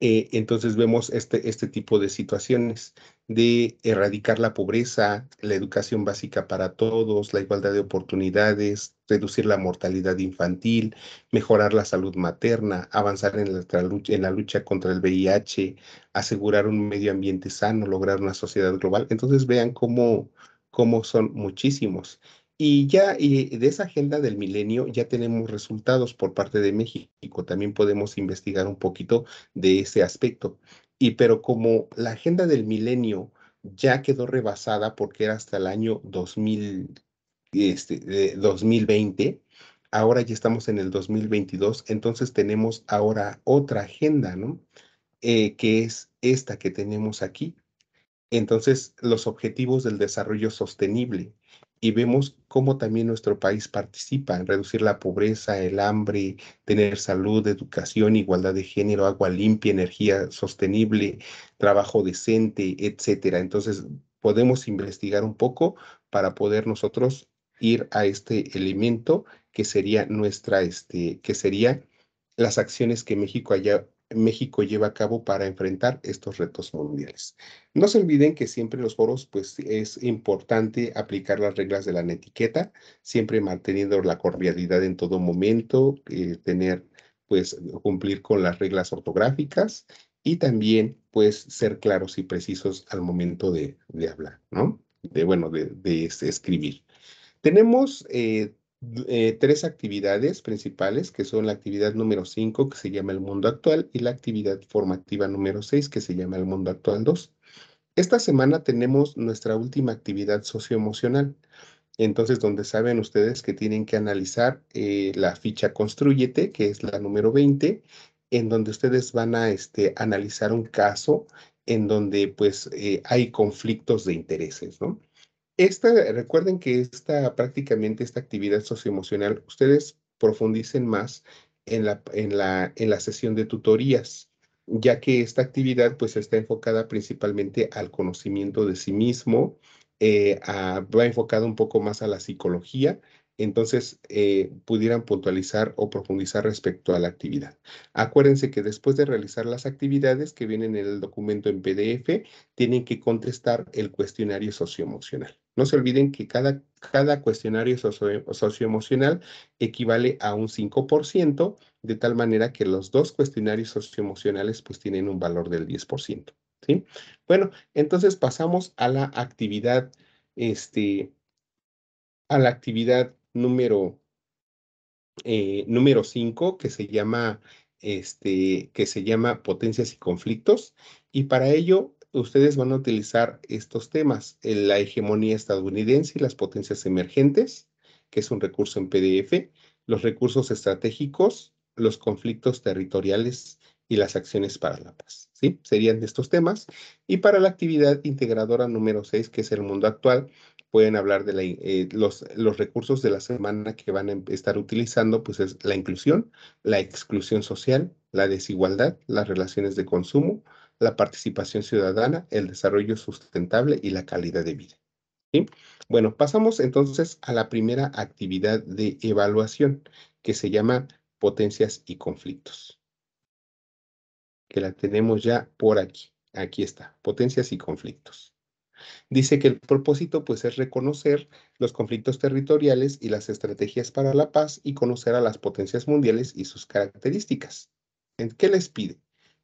[SPEAKER 3] Eh, entonces vemos este, este tipo de situaciones de erradicar la pobreza, la educación básica para todos, la igualdad de oportunidades, reducir la mortalidad infantil, mejorar la salud materna, avanzar en la, lucha contra el VIH, asegurar un medio ambiente sano, lograr una sociedad global. Entonces vean cómo, cómo son muchísimos. Y ya de esa agenda del milenio ya tenemos resultados por parte de México. También podemos investigar un poquito de ese aspecto. Y pero como la agenda del milenio ya quedó rebasada porque era hasta el año 2000, este, 2020, ahora ya estamos en el 2022, entonces tenemos ahora otra agenda, ¿no? Eh, que es esta que tenemos aquí. Entonces, los objetivos del desarrollo sostenible, y vemos cómo también nuestro país participa en reducir la pobreza, el hambre, tener salud, educación, igualdad de género, agua limpia, energía sostenible, trabajo decente, etcétera. Entonces, podemos investigar un poco para poder nosotros ir a este elemento que sería nuestra este que sería las acciones que México haya México lleva a cabo para enfrentar estos retos mundiales. No se olviden que siempre en los foros pues, es importante aplicar las reglas de la etiqueta, siempre manteniendo la cordialidad en todo momento, eh, tener pues cumplir con las reglas ortográficas y también pues ser claros y precisos al momento de, hablar, ¿no? De bueno, de, este, escribir. Tenemos eh, eh, tres actividades principales, que son la actividad número 5, que se llama el mundo actual, y la actividad formativa número 6, que se llama el mundo actual 2. Esta semana tenemos nuestra última actividad socioemocional. Entonces, donde saben ustedes que tienen que analizar eh, la ficha Construyete, que es la número 20, en donde ustedes van a este, analizar un caso en donde pues eh, hay conflictos de intereses, ¿no? recuerden que esta, prácticamente esta actividad socioemocional, ustedes profundicen más en la, en la, en la sesión de tutorías ya que esta actividad pues está enfocada principalmente al conocimiento de sí mismo, eh, va enfocada un poco más a la psicología, entonces eh, pudieran puntualizar o profundizar respecto a la actividad. Acuérdense que después de realizar las actividades que vienen en el documento en PDF, tienen que contestar el cuestionario socioemocional. No se olviden que cada, cada cuestionario socio, socioemocional equivale a un 5%, de tal manera que los dos cuestionarios socioemocionales pues tienen un valor del 10%. ¿sí? Bueno, entonces pasamos a la actividad, este, a la actividad número eh, número 5 que se llama este que se llama potencias y conflictos y para ello ustedes van a utilizar estos temas, la hegemonía estadounidense y las potencias emergentes, que es un recurso en PDF, los recursos estratégicos, los conflictos territoriales y las acciones para la paz. ¿sí? Serían estos temas. Y para la actividad integradora número 6, que es el mundo actual, pueden hablar de eh, los, los, recursos de la semana que van a em-, estar utilizando, pues es la inclusión, la exclusión social, la desigualdad, las relaciones de consumo, la participación ciudadana, el desarrollo sustentable y la calidad de vida. Bueno, pasamos entonces a la primera actividad de evaluación que se llama potencias y conflictos. Que la tenemos ya por aquí. Aquí está, potencias y conflictos. Dice que el propósito pues es reconocer los conflictos territoriales y las estrategias para la paz y conocer a las potencias mundiales y sus características. ¿En qué les pide?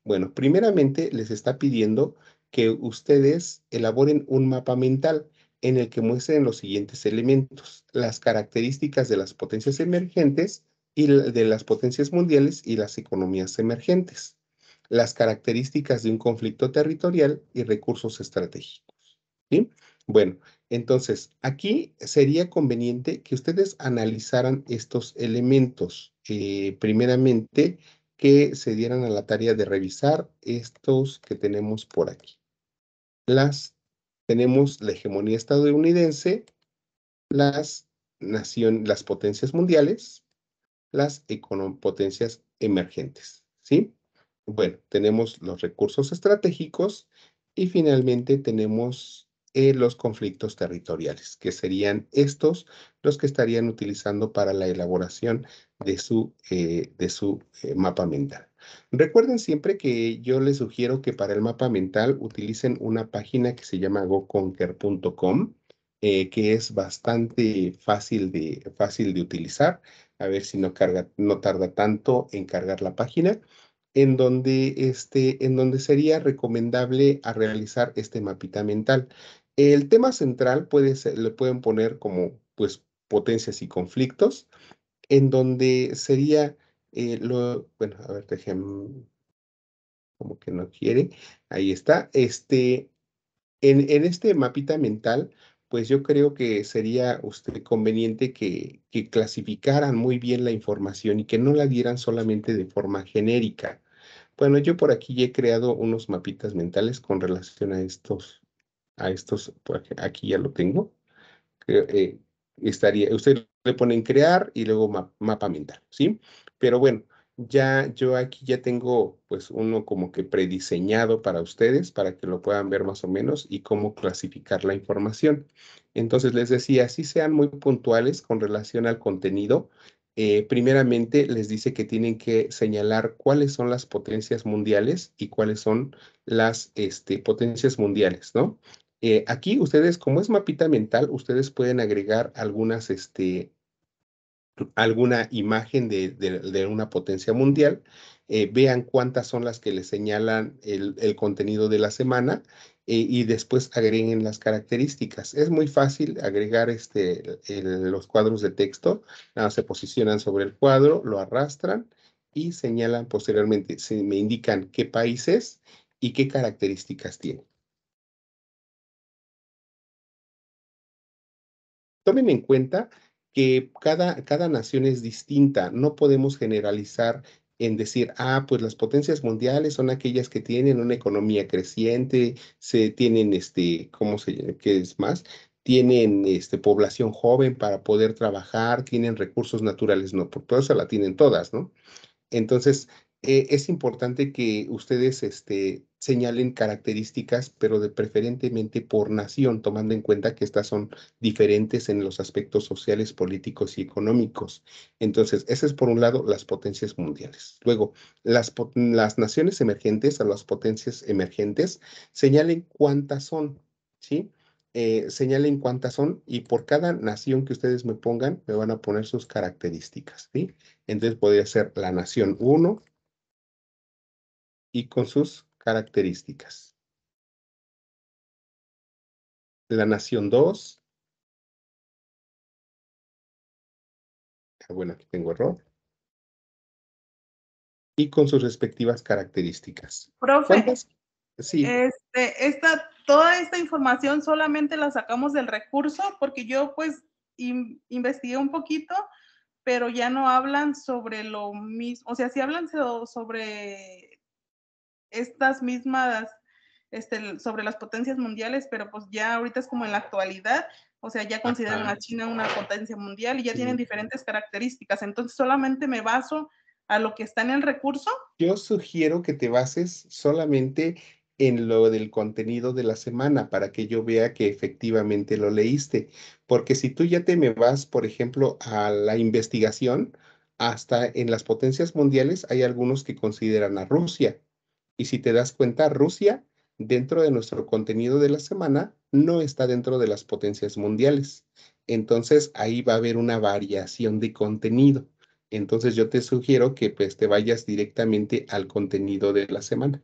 [SPEAKER 3] Bueno, primeramente les está pidiendo que ustedes elaboren un mapa mental en el que muestren los siguientes elementos, las características de las potencias emergentes y de las potencias mundiales y las economías emergentes, las características de un conflicto territorial y recursos estratégicos. ¿sí? Bueno, entonces aquí sería conveniente que ustedes analizaran estos elementos. Eh, primeramente, que se dieran a la tarea de revisar estos que tenemos por aquí. Las tenemos la hegemonía estadounidense, las, las potencias mundiales, las potencias emergentes, ¿sí? Bueno, tenemos los recursos estratégicos y finalmente tenemos eh, los conflictos territoriales, que serían estos los que estarían utilizando para la elaboración de su, eh, de su eh, mapa mental. Recuerden siempre que yo les sugiero que para el mapa mental utilicen una página que se llama goconquer.com, eh, que es bastante fácil de, fácil de utilizar. A ver si no, carga, no tarda tanto en cargar la página, en donde, este, en donde sería recomendable a realizar este mapita mental. El tema central puede le pueden poner como pues, potencias y conflictos en donde sería eh, bueno, a ver, mm, como que no quiere, ahí está, este, en, este mapita mental, pues yo creo que sería usted conveniente que, que clasificaran muy bien la información y que no la dieran solamente de forma genérica. Bueno, yo por aquí ya he creado unos mapitas mentales con relación a estos, a estos, aquí, ya lo tengo, que, estaría, ustedes le ponen crear y luego mapa mental, ¿sí? Pero bueno, ya yo aquí ya tengo pues uno como que prediseñado para ustedes para que lo puedan ver más o menos y cómo clasificar la información. Entonces les decía, si sean muy puntuales con relación al contenido, eh, primeramente les dice que tienen que señalar cuáles son las potencias mundiales y cuáles son las este, potencias mundiales, ¿no? Eh, aquí ustedes, como es mapita mental, ustedes pueden agregar algunas, este, alguna imagen de, una potencia mundial. Eh, vean cuántas son las que les señalan el, contenido de la semana eh, y después agreguen las características. Es muy fácil agregar este, los cuadros de texto, se posicionan sobre
[SPEAKER 2] el cuadro, lo arrastran y señalan posteriormente, se me indican qué países y qué características tienen. Tomen en cuenta que cada, cada nación es distinta,
[SPEAKER 3] no podemos generalizar en decir, ah, pues las potencias mundiales son aquellas que tienen una economía creciente, se tienen este, ¿cómo se qué es más? Tienen este, población joven para poder trabajar, tienen recursos naturales, no, por todas la tienen todas, ¿no? Entonces, eh, es importante que ustedes este, señalen características, pero preferentemente por nación, tomando en cuenta que estas son diferentes en los aspectos sociales, políticos y económicos. Entonces, ese es por un lado las potencias mundiales. Luego, las, las naciones emergentes a las potencias emergentes señalen cuántas son, ¿sí? Eh, señalen cuántas son y por cada nación que ustedes me pongan, me van a poner sus características, ¿sí?
[SPEAKER 2] Entonces podría ser la nación 1 y con sus
[SPEAKER 1] características. La nación 2. Ah, bueno, aquí tengo error. Y con sus respectivas características. Profe, sí.
[SPEAKER 4] Este, esta, toda esta información solamente la sacamos del recurso porque yo pues investigué un poquito pero ya no hablan sobre lo mismo, o sea, sí hablan sobre estas mismas este, sobre las potencias mundiales, pero pues ya ahorita es como en la actualidad, o sea, ya consideran a China una potencia mundial y ya tienen diferentes características, entonces solamente me baso a lo que está en el recurso.
[SPEAKER 3] Yo sugiero que te bases solamente en lo del contenido de la semana para que yo vea que efectivamente lo leíste, porque si tú ya te me vas, por ejemplo, a la investigación, hasta en las potencias mundiales hay algunos que consideran a Rusia, y si te das cuenta, Rusia, dentro de nuestro contenido de la semana, no está dentro de las potencias mundiales. Entonces ahí va a haber una variación de contenido. Entonces yo te sugiero que pues te vayas directamente al contenido de la semana.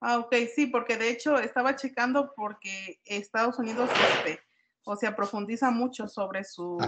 [SPEAKER 4] Ah, ok, sí, porque de hecho estaba checando porque Estados Unidos, este, o sea, profundiza mucho sobre su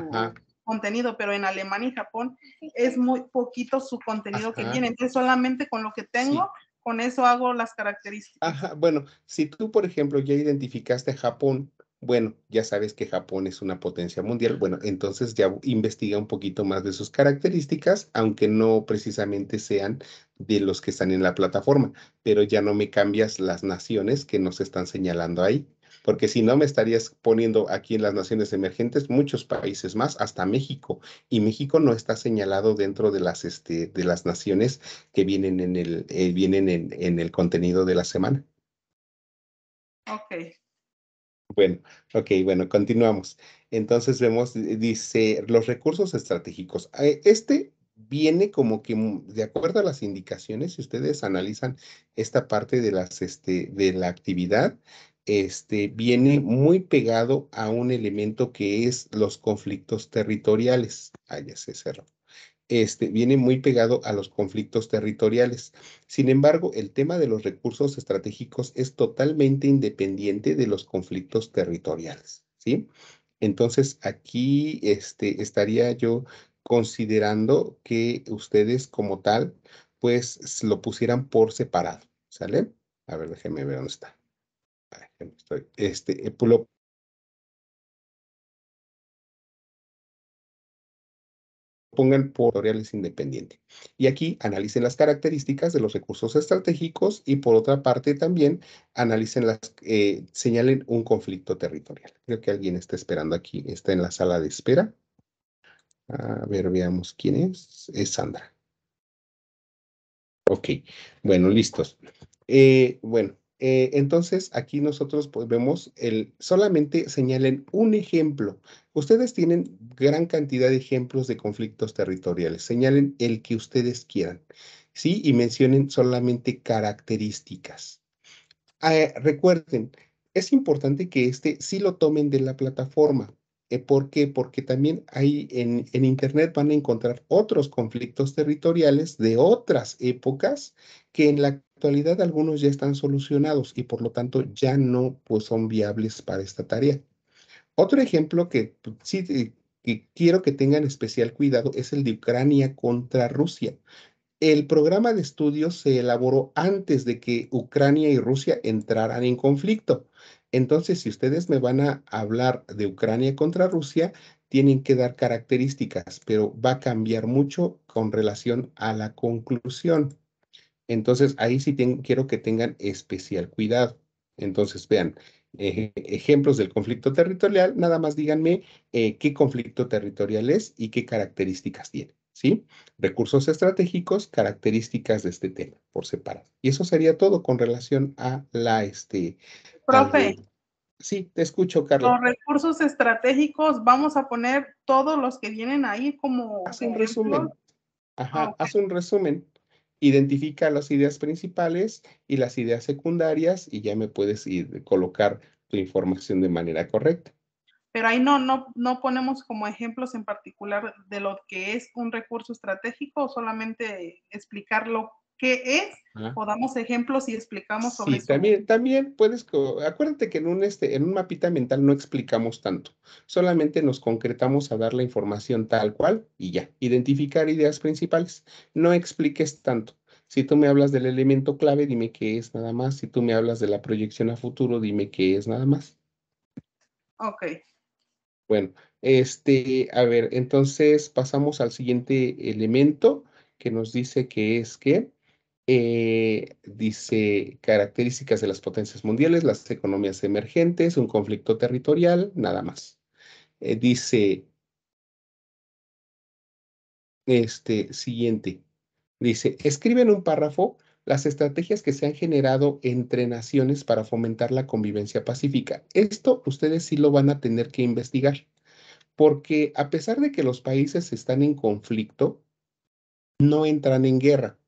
[SPEAKER 4] contenido, pero en Alemania y Japón es muy poquito su contenido que tiene. Entonces solamente con lo que tengo con eso hago
[SPEAKER 3] las características. Ajá, bueno, si tú, por ejemplo, ya identificaste a Japón, bueno, ya sabes que Japón es una potencia mundial, bueno, entonces ya investiga un poquito más de sus características, aunque no precisamente sean de los que están en la plataforma, pero ya no me cambias las naciones que nos están señalando ahí porque si no me estarías poniendo aquí en las naciones emergentes muchos países más, hasta México, y México no está señalado dentro de las, este, de las naciones que vienen en el, eh, vienen en, el contenido de la semana. Ok, bueno, ok, bueno, continuamos. Entonces vemos, dice, los recursos estratégicos. Eh, este viene como que, mm, de acuerdo a las indicaciones, si ustedes analizan esta parte de, las, este, de la actividad, este, viene muy pegado a un elemento que es los conflictos territoriales. Allá ah, ya se cerró. Este, viene muy pegado a los conflictos territoriales. Sin embargo, el tema de los recursos estratégicos es totalmente independiente de los conflictos territoriales, ¿sí? Entonces, aquí este, estaría yo considerando que ustedes como tal, pues lo pusieran por separado, ¿sale?
[SPEAKER 1] A ver, déjenme ver dónde está. Este, eh, pongan por
[SPEAKER 2] tutoriales independiente. Y aquí analicen las características de los recursos estratégicos y por
[SPEAKER 3] otra parte también analicen las, eh, señalen un conflicto territorial. Creo que alguien está esperando aquí, está en la sala de espera. A ver, veamos quién es. Es Sandra. Ok, bueno, listos. Eh, bueno, eh, entonces, aquí nosotros pues, vemos, el, solamente señalen un ejemplo. Ustedes tienen gran cantidad de ejemplos de conflictos territoriales. Señalen el que ustedes quieran, ¿sí? Y mencionen solamente características. Eh, recuerden, es importante que este sí lo tomen de la plataforma. Eh, ¿Por qué? Porque también hay en, en, Internet van a encontrar otros conflictos territoriales de otras épocas que en la actualidad algunos ya están solucionados y por lo tanto ya no pues, son viables para esta tarea. Otro ejemplo que pues, sí eh, que quiero que tengan especial cuidado es el de Ucrania contra Rusia. El programa de estudios se elaboró antes de que Ucrania y Rusia entraran en conflicto. Entonces, si ustedes me van a hablar de Ucrania contra Rusia, tienen que dar características, pero va a cambiar mucho con relación a la conclusión. Entonces, ahí sí quiero que tengan especial cuidado. Entonces, vean, ejemplos del conflicto territorial, nada más díganme eh, qué conflicto territorial es y qué características tiene, ¿sí? Recursos estratégicos, características de este tema, por separado. Y eso sería todo con relación a la, este... Profe. sí, te escucho, Carlos. Los
[SPEAKER 4] recursos estratégicos, vamos a poner todos los que vienen ahí como... Haz un resumen.
[SPEAKER 3] Ajá, ah, haz un resumen identifica las ideas principales y las ideas secundarias y ya me puedes ir, colocar tu información de manera correcta.
[SPEAKER 4] Pero ahí no, no, no ponemos como ejemplos en particular de lo que es un recurso estratégico solamente explicarlo qué es, o damos ejemplos y explicamos sobre eso.
[SPEAKER 3] También, también puedes, acuérdate que en un, este, en un mapita mental no explicamos tanto, solamente nos concretamos a dar la información tal cual y ya, identificar ideas principales, no expliques tanto. Si tú me hablas del elemento clave, dime qué es nada más. Si tú me hablas de la proyección a futuro, dime qué es nada más. Ok. Bueno, este, a ver, entonces pasamos al siguiente elemento que nos dice que es qué. Eh, dice características de las potencias mundiales, las economías emergentes, un conflicto territorial, nada
[SPEAKER 2] más. Eh, dice, este siguiente, dice, escriben un párrafo las estrategias que se han generado
[SPEAKER 3] entre naciones para fomentar la convivencia pacífica. Esto ustedes sí lo van a tener que investigar, porque a pesar de que los países están en conflicto, no entran en guerra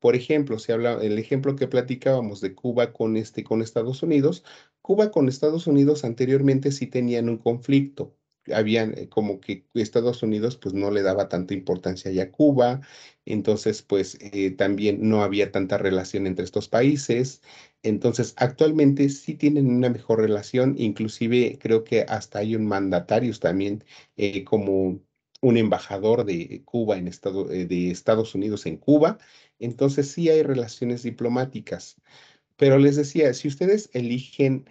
[SPEAKER 3] por ejemplo, si habla el ejemplo que platicábamos de Cuba con, este, con Estados Unidos. Cuba con Estados Unidos anteriormente sí tenían un conflicto. Habían eh, como que Estados Unidos pues no le daba tanta importancia ya a Cuba, entonces pues eh, también no había tanta relación entre estos países. Entonces actualmente sí tienen una mejor relación, inclusive creo que hasta hay un mandatario también eh, como un embajador de Cuba en estado, de Estados Unidos en Cuba, entonces sí hay relaciones diplomáticas. Pero les decía, si ustedes eligen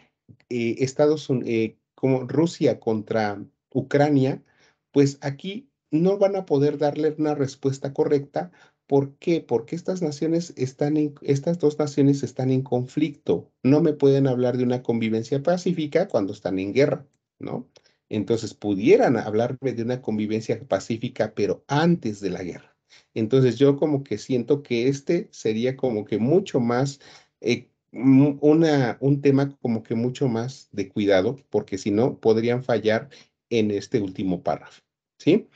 [SPEAKER 3] eh, Estados Unidos eh, como Rusia contra Ucrania, pues aquí no van a poder darle una respuesta correcta. ¿Por qué? Porque estas naciones están en, estas dos naciones están en conflicto. No me pueden hablar de una convivencia pacífica cuando están en guerra, ¿no? Entonces pudieran hablarme de una convivencia pacífica, pero antes de la guerra. Entonces yo como que siento que este sería como que mucho más, eh, mm, una, un tema como que mucho más de cuidado, porque si no podrían fallar en este último párrafo, ¿sí?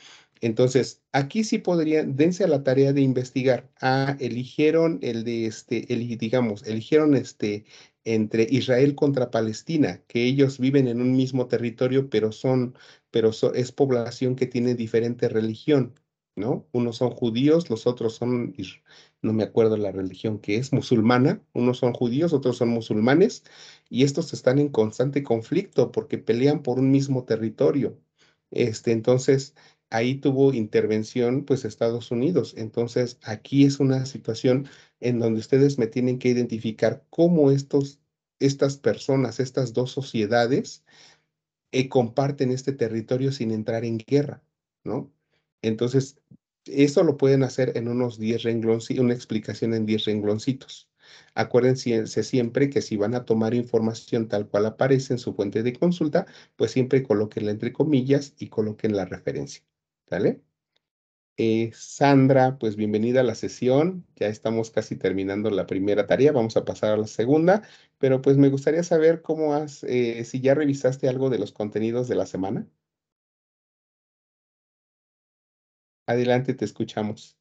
[SPEAKER 3] Entonces, aquí sí podrían, dense a la tarea de investigar. Ah, eligieron el de este, el, digamos, eligieron este entre Israel contra Palestina, que ellos viven en un mismo territorio, pero son, pero es población que tiene diferente religión. Unos son judíos, los otros son, no me acuerdo la religión que es, musulmana, unos son judíos, otros son musulmanes, y estos están en constante conflicto porque pelean por un mismo territorio. Este, entonces, ahí tuvo intervención pues Estados Unidos. Entonces, aquí es una situación en donde ustedes me tienen que identificar cómo estos, estas personas, estas dos sociedades, eh, comparten este territorio sin entrar en guerra, ¿no? Entonces, eso lo pueden hacer en unos 10 rengloncitos, una explicación en 10 rengloncitos. Acuérdense siempre que si van a tomar información tal cual aparece en su fuente de consulta, pues siempre colóquenla entre comillas y coloquen la referencia. ¿Sale? Eh, Sandra, pues bienvenida a la sesión. Ya estamos casi terminando la primera tarea, vamos a pasar a la segunda, pero pues me gustaría saber cómo has, eh, si ya revisaste algo de los contenidos
[SPEAKER 1] de la semana. Adelante, te escuchamos.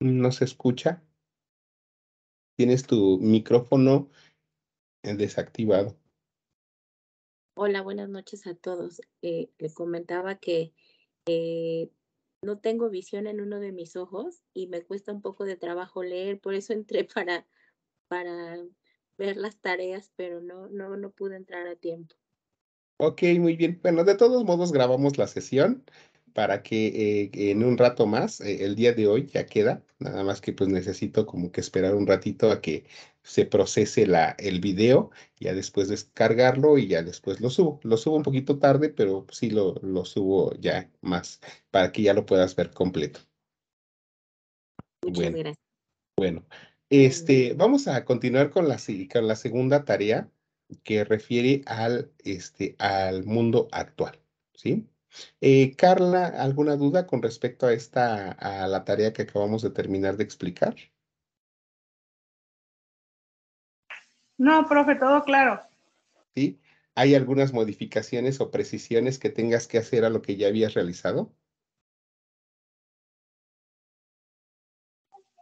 [SPEAKER 1] No se escucha. Tienes tu micrófono
[SPEAKER 2] eh, desactivado.
[SPEAKER 4] Hola, buenas noches a todos. Eh, le comentaba que eh, no tengo visión en uno de mis ojos y me cuesta un poco de trabajo leer, por eso entré para para ver las tareas, pero no, no, no pude entrar a tiempo.
[SPEAKER 3] Ok, muy bien. Bueno, de todos modos grabamos la sesión para que eh, en un rato más, eh, el día de hoy ya queda, nada más que pues necesito como que esperar un ratito a que se procese la, el video, ya después descargarlo y ya después lo subo. Lo subo un poquito tarde, pero sí lo, lo subo ya más para que ya lo puedas ver completo. Muchas gracias. Bueno. Este, vamos a continuar con la, segunda tarea que refiere al, este, mundo actual, ¿sí? Eh, Carla, ¿alguna duda con respecto a esta, la
[SPEAKER 2] tarea que acabamos de terminar de explicar?
[SPEAKER 4] No, profe, todo claro.
[SPEAKER 2] ¿Sí? ¿Hay algunas modificaciones o precisiones que tengas que hacer a lo que ya habías realizado?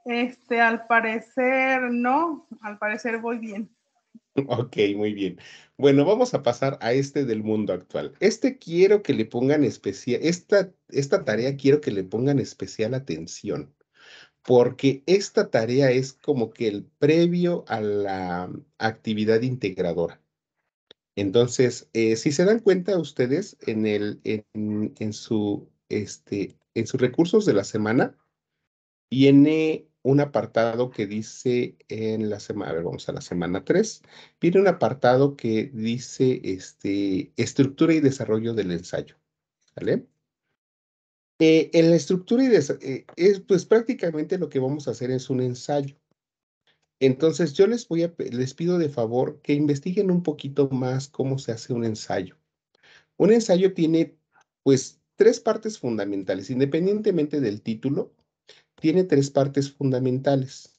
[SPEAKER 4] Este, al parecer no, al parecer voy bien.
[SPEAKER 3] Ok, muy bien. Bueno, vamos a pasar a este del mundo actual. Este quiero que le pongan especial, esta, esta tarea quiero que le pongan especial atención, porque esta tarea es como que el previo a la actividad integradora. Entonces, eh, si se dan cuenta ustedes en, el, en, su, este, en sus recursos de la semana, viene un apartado que dice en la semana, a ver, vamos a la semana 3, viene un apartado que dice este, estructura y desarrollo del ensayo, ¿vale? Eh, en la estructura y eh, es pues prácticamente lo que vamos a hacer es un ensayo. Entonces yo les voy a, les pido de favor que investiguen un poquito más cómo se hace un ensayo. Un ensayo tiene pues tres partes fundamentales, independientemente del título, tiene tres partes fundamentales,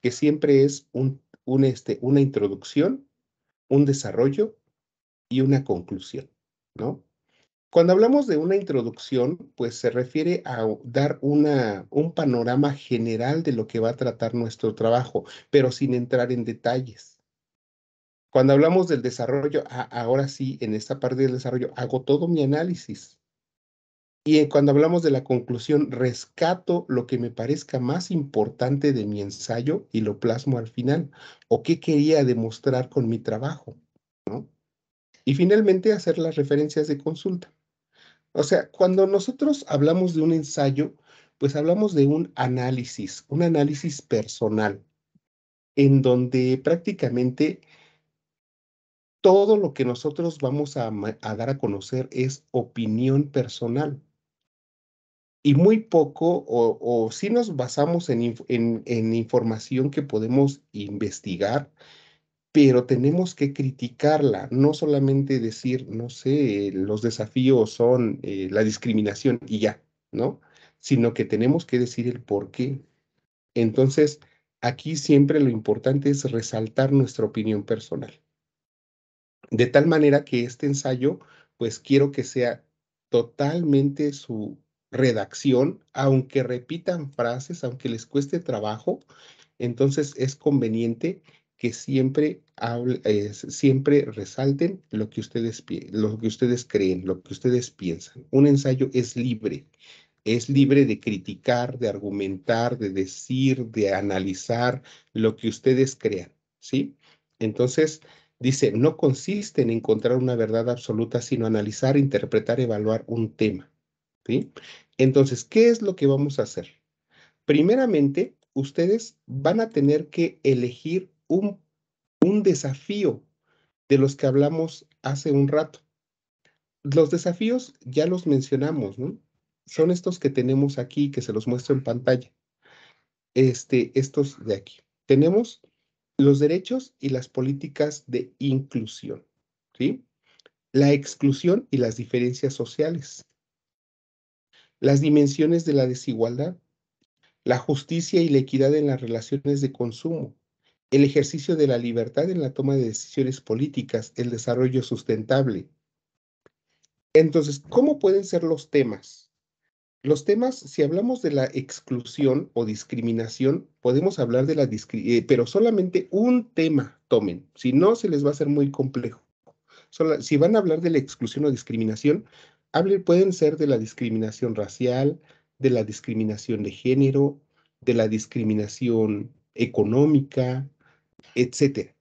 [SPEAKER 3] que siempre es un, este, una introducción, un desarrollo y una conclusión, ¿no? Cuando hablamos de una introducción, pues se refiere a dar una, un panorama general de lo que va a tratar nuestro trabajo, pero sin entrar en detalles. Cuando hablamos del desarrollo, ahora sí, en esta parte del desarrollo, hago todo mi análisis, y eh, cuando hablamos de la conclusión, rescato lo que me parezca más importante de mi ensayo y lo plasmo al final, o qué quería demostrar con mi trabajo. Y finalmente, hacer las referencias de consulta. O sea, cuando nosotros hablamos de un ensayo, pues hablamos de un análisis, un análisis personal, en donde prácticamente todo lo que nosotros vamos a, a, dar a conocer es opinión personal y muy poco o, si nos basamos en, información que podemos investigar, pero tenemos que criticarla, no solamente decir, no sé, los desafíos son eh, la discriminación y ya, ¿no? Sino que tenemos que decir el por qué. Entonces, aquí siempre lo importante es resaltar nuestra opinión personal. De tal manera que este ensayo, pues quiero que sea totalmente su, redacción, aunque repitan frases, aunque les cueste trabajo, entonces es conveniente que siempre, eh, siempre resalten lo que, ustedes, lo que ustedes creen, lo que ustedes piensan. Un ensayo es libre, es libre de criticar, de argumentar, de decir, de analizar lo que ustedes crean, ¿sí? Entonces, dice, no consiste en encontrar una verdad absoluta, sino analizar, interpretar, evaluar un tema. Entonces, ¿qué es lo que vamos a hacer? Primeramente, ustedes van a tener que elegir un, desafío de los que hablamos hace un rato. Los desafíos ya los mencionamos, ¿no? Son estos que tenemos aquí, que se los muestro en pantalla. Este, estos de aquí. Tenemos los derechos y las políticas de inclusión, ¿sí? La exclusión y las diferencias sociales las dimensiones de la desigualdad, la justicia y la equidad en las relaciones de consumo, el ejercicio de la libertad en la toma de decisiones políticas, el desarrollo sustentable. Entonces, ¿cómo pueden ser los temas? Los temas, si hablamos de la exclusión o discriminación, podemos hablar de la discriminación, eh, pero solamente un tema tomen, si no se les va a hacer muy complejo. si van a hablar de la exclusión o discriminación, pueden ser de la discriminación racial, de la discriminación de género, de la discriminación económica, etc.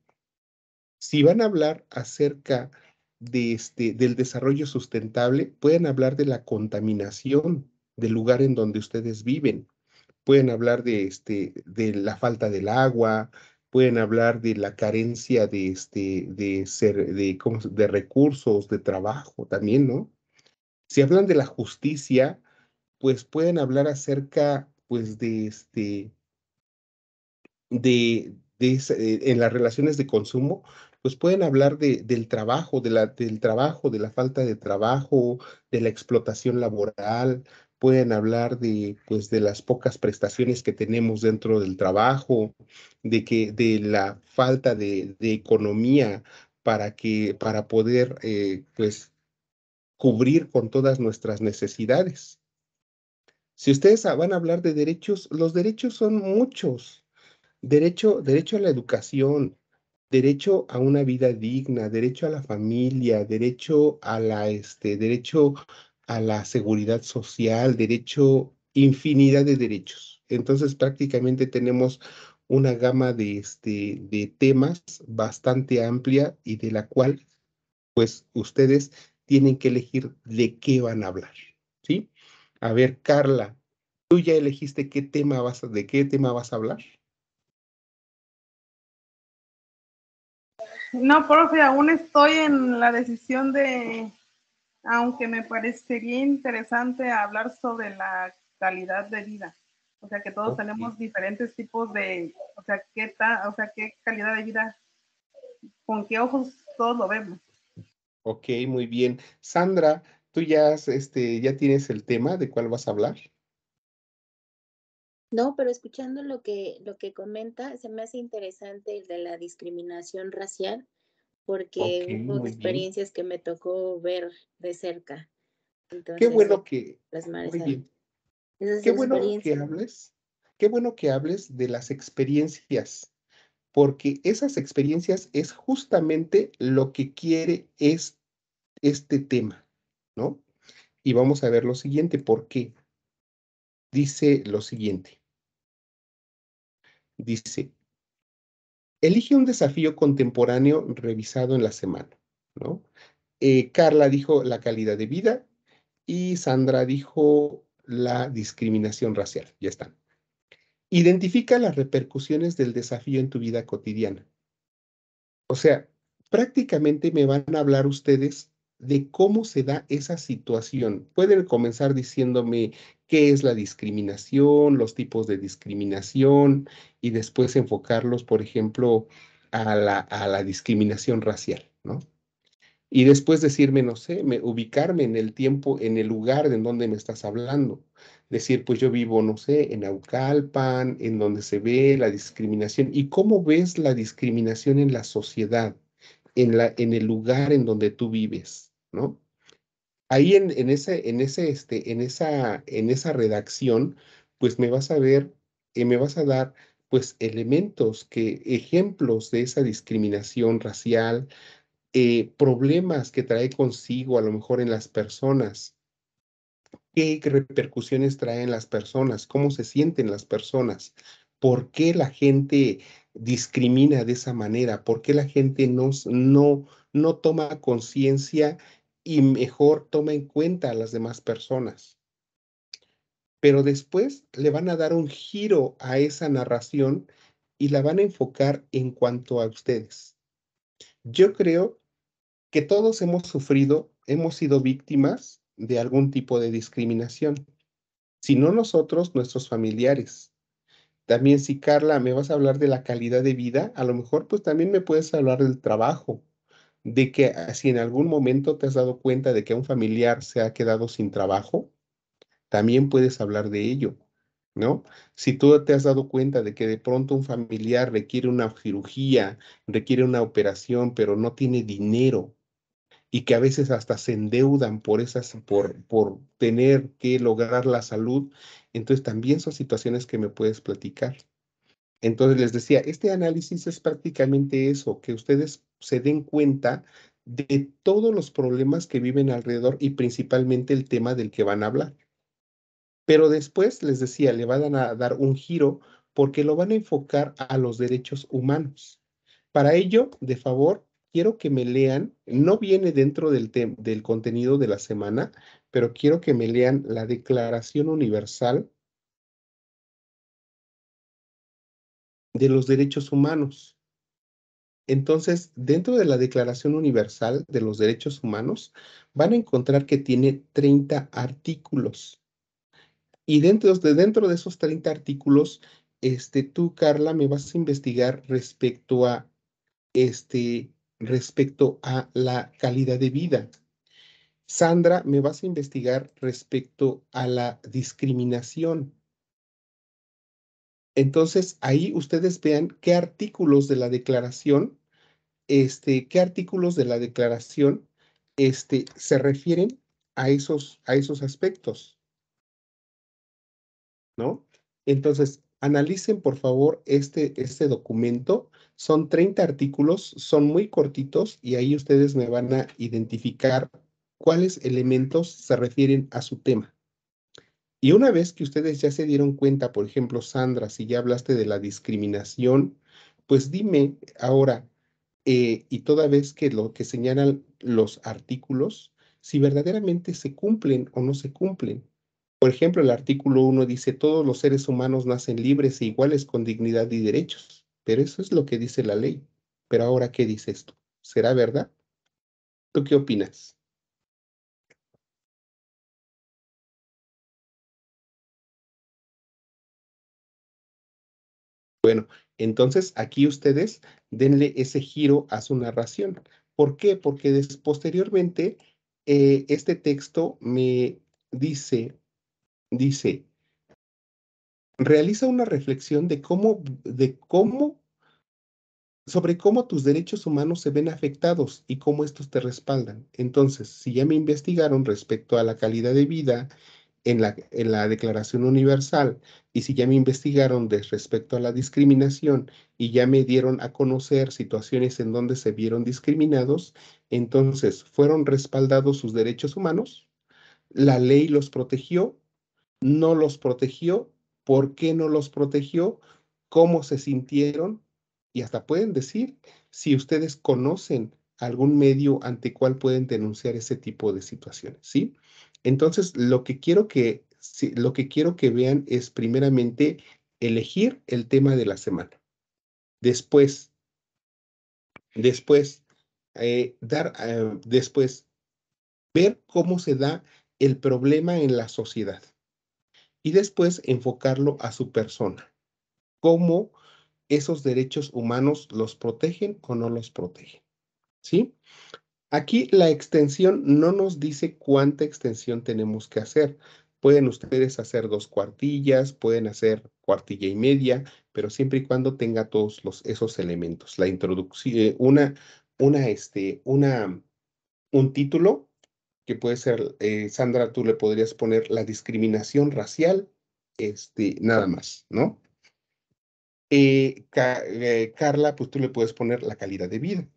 [SPEAKER 3] Si van a hablar acerca de este, del desarrollo sustentable, pueden hablar de la contaminación del lugar en donde ustedes viven, pueden hablar de, este, de la falta del agua, pueden hablar de la carencia de, este, de, de recursos, de trabajo también, ¿no? Si hablan de la justicia, pues pueden hablar acerca, pues, de este, de, de en las relaciones de consumo, pues pueden hablar de, del trabajo, de la, del trabajo, de la falta de trabajo, de la explotación laboral, pueden hablar de, pues, de las pocas prestaciones que tenemos dentro del trabajo, de, que, de la falta de, economía para, que, para poder eh, pues, cubrir con todas nuestras necesidades. Si ustedes van a hablar de derechos, los derechos son muchos. Derecho, derecho a la educación, derecho a una vida digna, derecho a la familia, derecho a la, este, derecho a la seguridad social, derecho, infinidad de derechos. Entonces prácticamente tenemos una gama de, este, de temas bastante amplia y de la cual pues ustedes tienen que elegir
[SPEAKER 2] de qué van a hablar, ¿sí? A ver, Carla, ¿tú ya elegiste qué tema vas a, de qué tema vas a hablar?
[SPEAKER 4] No, profe, aún estoy en la decisión de, aunque me parecería interesante hablar sobre la calidad de vida. O sea, que todos tenemos diferentes tipos de, o sea, qué o sea, qué calidad de vida, con qué ojos todos lo vemos.
[SPEAKER 3] Ok, muy bien. Sandra, tú ya, este, ya tienes el tema de cuál vas a hablar.
[SPEAKER 4] No, pero escuchando lo que, lo que comenta, se me hace interesante el de la discriminación racial, porque hubo experiencias que me tocó ver de cerca. qué bueno que. Las
[SPEAKER 3] qué bueno que hables. Qué bueno que hables de las experiencias, porque esas experiencias es justamente lo que quiere esto este tema,
[SPEAKER 2] ¿no? Y vamos a ver lo siguiente, ¿por qué? Dice lo siguiente. Dice, elige un desafío
[SPEAKER 3] contemporáneo revisado en la semana, ¿no? Eh, Carla dijo la calidad de vida y Sandra dijo la discriminación racial. Ya están. Identifica las repercusiones del desafío en tu vida cotidiana. O sea, prácticamente me van a hablar ustedes de cómo se da esa situación. Pueden comenzar diciéndome qué es la discriminación, los tipos de discriminación y después enfocarlos, por ejemplo, a la, discriminación racial, ¿no? Y después decirme, no sé, ubicarme en el tiempo, en el lugar en donde me estás hablando. Decir, pues yo vivo, no sé, en Aucalpan, en donde se ve la discriminación. ¿Y cómo ves la discriminación en la sociedad? en, el lugar en donde tú vives. ¿no? Ahí en, en ese, en, ese, este, en, esa, en esa redacción, pues me vas a ver, eh, me vas a dar pues elementos, que, ejemplos de esa discriminación racial, eh, problemas que trae consigo a lo mejor en las personas, qué repercusiones traen las personas, cómo se sienten las personas, por qué la gente discrimina de esa manera, por qué la gente no, no, no toma conciencia y mejor toma en cuenta a las demás personas. Pero después le van a dar un giro a esa narración y la van a enfocar en cuanto a ustedes. Yo creo que todos hemos sufrido, hemos sido víctimas de algún tipo de discriminación. Si no nosotros, nuestros familiares. También si Carla me vas a hablar de la calidad de vida, a lo mejor pues también me puedes hablar del trabajo, de que ah, si en algún momento te has dado cuenta de que un familiar se ha quedado sin trabajo, también puedes hablar de ello, ¿no? Si tú te has dado cuenta de que de pronto un familiar requiere una cirugía, requiere una operación, pero no tiene dinero y que a veces hasta se endeudan por esas por por tener que lograr la salud, entonces también son situaciones que me puedes platicar. Entonces les decía, este análisis es prácticamente eso, que ustedes se den cuenta de todos los problemas que viven alrededor y principalmente el tema del que van a hablar. Pero después, les decía, le van a dar un giro porque lo van a enfocar a los derechos humanos. Para ello, de favor, quiero que me lean, no viene dentro del, del contenido de la semana,
[SPEAKER 2] pero quiero que me lean la Declaración Universal de los Derechos Humanos.
[SPEAKER 3] Entonces, dentro de la Declaración Universal de los Derechos Humanos, van a encontrar que tiene 30 artículos. Y dentro de, esos 30 artículos, este, tú, Carla, me vas a investigar respecto a, este, respecto a la calidad de vida. Sandra, me vas a investigar respecto a la discriminación. Entonces, ahí ustedes vean qué artículos de la declaración este, qué artículos de la declaración este, se refieren a esos, aspectos. ¿No? Entonces, analicen por favor este, este documento. Son 30 artículos, son muy cortitos y ahí ustedes me van a identificar cuáles elementos se refieren a su tema. Y una vez que ustedes ya se dieron cuenta, por ejemplo, Sandra, si ya hablaste de la discriminación, pues dime ahora, eh, y toda vez que lo que señalan los artículos, si verdaderamente se cumplen o no se cumplen. Por ejemplo, el artículo 1 dice, todos los seres humanos nacen libres e iguales con dignidad y derechos, pero eso es lo que dice la ley. Pero ahora, ¿qué
[SPEAKER 1] dice esto? ¿Será verdad? ¿Tú qué opinas? Bueno, entonces, aquí ustedes denle ese giro
[SPEAKER 3] a su narración. ¿Por qué? Porque posteriormente eh, este texto me dice, dice, realiza una reflexión de cómo, de cómo, sobre cómo tus derechos humanos se ven afectados y cómo estos te respaldan. Entonces, si ya me investigaron respecto a la calidad de vida, en la, en la Declaración Universal y si ya me investigaron respecto a la discriminación y ya me dieron a conocer situaciones en donde se vieron discriminados, entonces fueron respaldados sus derechos humanos, la ley los protegió, no los protegió, por qué no los protegió, cómo se sintieron y hasta pueden decir si ustedes conocen algún medio ante cual pueden denunciar ese tipo de situaciones, ¿sí? Entonces, lo que quiero que, lo que, quiero que vean es primeramente elegir el tema de la semana. Después, después, eh, dar, eh, después, ver cómo se da el problema en la sociedad y después enfocarlo a su persona. ¿Cómo esos derechos humanos los protegen o no los protegen? ¿Sí? Aquí la extensión no nos dice cuánta extensión tenemos que hacer. Pueden ustedes hacer dos cuartillas, pueden hacer cuartilla y media, pero siempre y cuando tenga todos esos elementos. La introducción, eh, una, una, este, una, un título que puede ser, eh, Sandra, tú le podrías poner la discriminación racial, este, nada más, ¿no? Eh, Carla, pues tú le puedes poner la calidad de vida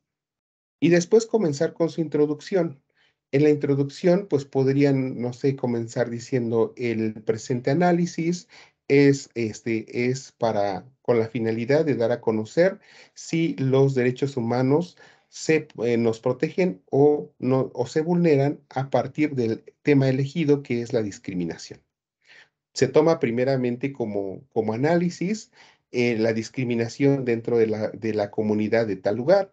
[SPEAKER 3] y después comenzar con su introducción. En la introducción, pues podrían, no sé, comenzar diciendo el presente análisis es, este, es para, con la finalidad de dar a conocer si los derechos humanos se, eh, nos protegen o, no, o se vulneran a partir del tema elegido que es la discriminación. Se toma primeramente como, como análisis eh, la discriminación dentro de la, de la comunidad de tal lugar,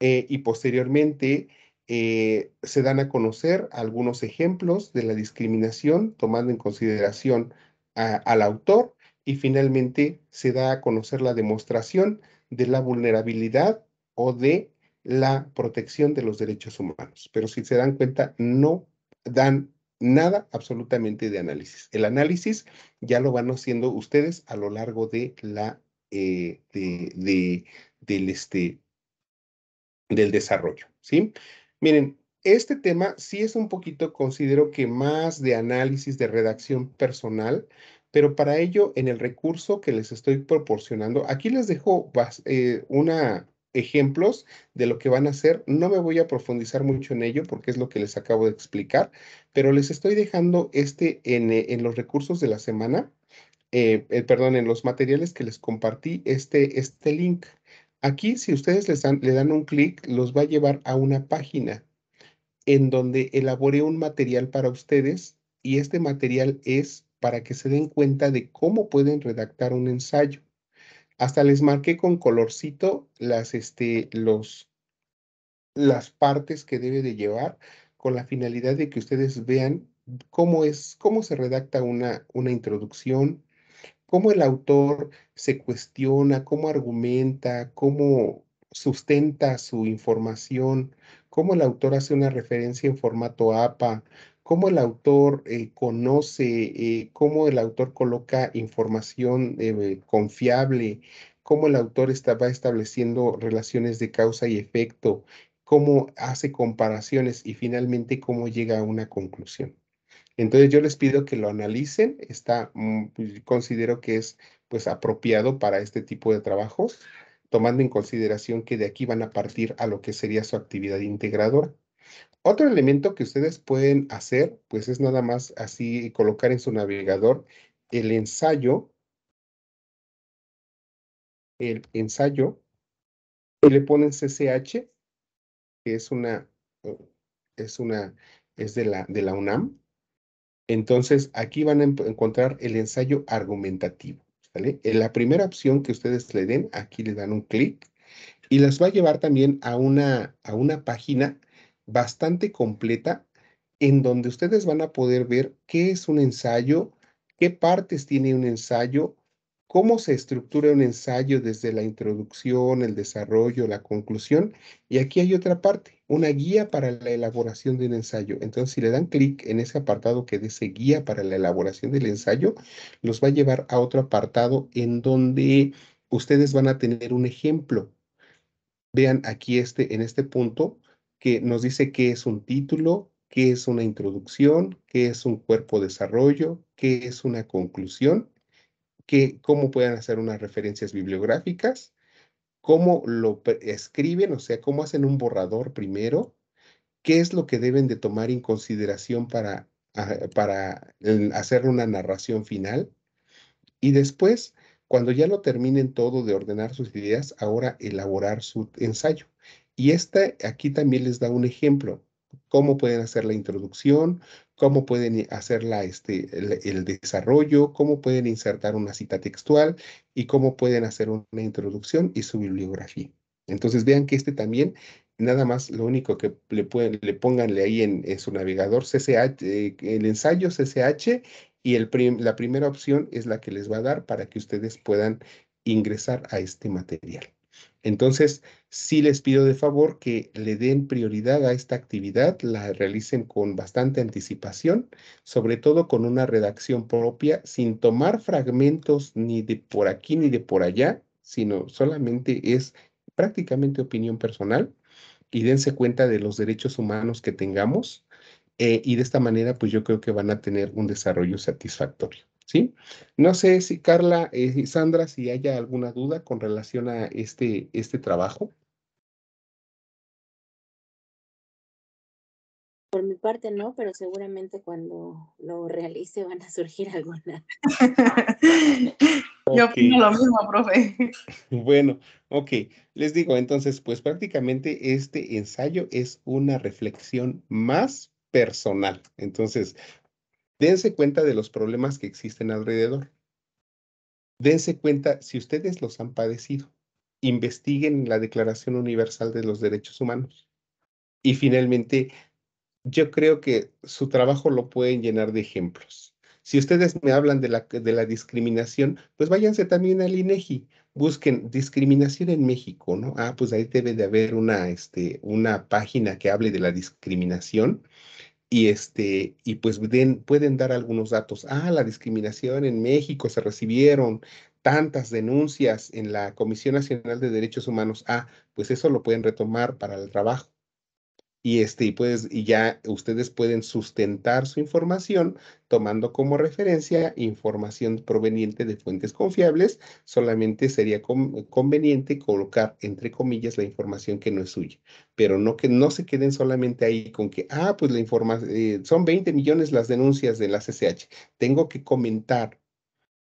[SPEAKER 3] eh, y posteriormente eh, se dan a conocer algunos ejemplos de la discriminación tomando en consideración al autor y finalmente se da a conocer la demostración de la vulnerabilidad o de la protección de los derechos humanos. Pero si se dan cuenta, no dan nada absolutamente de análisis. El análisis ya lo van haciendo ustedes a lo largo de la, eh, de, de, del, este, del desarrollo, ¿sí? Miren, este tema sí es un poquito, considero que más de análisis de redacción personal, pero para ello en el recurso que les estoy proporcionando, aquí les dejo eh, una ejemplos de lo que van a hacer. No me voy a profundizar mucho en ello porque es lo que les acabo de explicar, pero les estoy dejando este en, eh, los recursos de la semana, eh, perdón, en los materiales que les compartí, este, este link. Aquí, si ustedes le dan un clic, los va a llevar a una página en donde elaboré un material para ustedes y este material es para que se den cuenta de cómo pueden redactar un ensayo. Hasta les marqué con colorcito las, este, los, las partes que debe de llevar con la finalidad de que ustedes vean cómo, es, cómo se redacta una, una introducción, cómo el autor se cuestiona, cómo argumenta, cómo sustenta su información, cómo el autor hace una referencia en formato APA, cómo el autor eh, conoce, eh, cómo el autor coloca información eh, confiable, cómo el autor está, va estableciendo relaciones de causa y efecto, cómo hace comparaciones y finalmente cómo llega a una conclusión. Entonces yo les pido que lo analicen, está, mm, pues, considero que es pues apropiado para este tipo de trabajos, tomando en consideración que de aquí van a partir a lo que sería su actividad integradora. Otro elemento que ustedes pueden hacer,
[SPEAKER 2] pues es nada más así colocar en su navegador el ensayo, el ensayo, y le ponen CCH, que es una, eh, es una, es de la, de la UNAM,
[SPEAKER 3] entonces, aquí van a em, encontrar el ensayo argumentativo. En eh, la primera opción que ustedes le den, aquí le dan un clic y las va a llevar también a una, a una página bastante completa en donde ustedes van a poder ver qué es un ensayo, qué partes tiene un ensayo, cómo se estructura un ensayo desde la introducción, el desarrollo, la conclusión. Y aquí hay otra parte, una guía para la elaboración de un ensayo. Entonces, si le dan clic en ese apartado que dice guía para la elaboración del ensayo, los va a llevar a otro apartado en donde ustedes van a tener un ejemplo. Vean aquí este, en este punto que nos dice qué es un título, qué es una introducción, qué es un cuerpo de desarrollo, qué es una conclusión, que, cómo pueden hacer unas referencias bibliográficas, cómo lo escriben, o sea, cómo hacen un borrador primero, qué es lo que deben de tomar en consideración para, ah, para hacer una narración final. Y después, cuando ya lo terminen todo de ordenar sus ideas, ahora elaborar su ensayo. Y esta aquí también les da un ejemplo cómo pueden hacer la introducción, cómo pueden hacer este, el, desarrollo, cómo pueden insertar una cita textual y cómo pueden hacer una introducción y su bibliografía. Entonces vean que este también, nada más lo único que le, pueden, le pónganle ahí en, su navegador, CCH, eh, el ensayo CCH y la primera opción es la que les va a dar para que ustedes puedan ingresar a este material. Entonces, sí les pido de favor que le den prioridad a esta actividad, la realicen con bastante anticipación, sobre todo con una redacción propia, sin tomar fragmentos ni de por aquí ni de por allá, sino solamente es prácticamente opinión personal y dense cuenta de los derechos humanos que tengamos eh, y de esta manera pues yo creo que van a tener un desarrollo satisfactorio. ¿sí? No sé si Carla eh, y
[SPEAKER 2] Sandra, si haya alguna duda con relación a este, este trabajo.
[SPEAKER 1] Por mi parte no, pero seguramente
[SPEAKER 4] cuando lo realice van a surgir algunas. Yo opino lo mismo, profe.
[SPEAKER 3] Bueno, ok. Les digo, entonces, pues prácticamente este ensayo es una reflexión más personal. Entonces, Dense cuenta de los problemas que existen alrededor. Dense cuenta si ustedes los han padecido. Investiguen la Declaración Universal de los Derechos Humanos. Y finalmente, yo creo que su trabajo lo pueden llenar de ejemplos. Si ustedes me hablan de la, de la discriminación, pues váyanse también al INEGI, e busquen discriminación en México, ¿no? Ah, pues ahí debe de haber una, este, una página que hable de la discriminación y, este, y pues den, pueden dar algunos datos. Ah, la discriminación en México, se recibieron tantas denuncias en la Comisión Nacional de Derechos Humanos. Ah, pues eso lo pueden retomar para el trabajo y este, pues, ya ustedes pueden sustentar su información tomando como referencia información proveniente de fuentes confiables. Solamente sería conveniente colocar entre comillas la información que no es suya, pero no que no se queden solamente ahí con que, ah, pues la información, eh, son 20 millones las denuncias de la CCH. Tengo que comentar,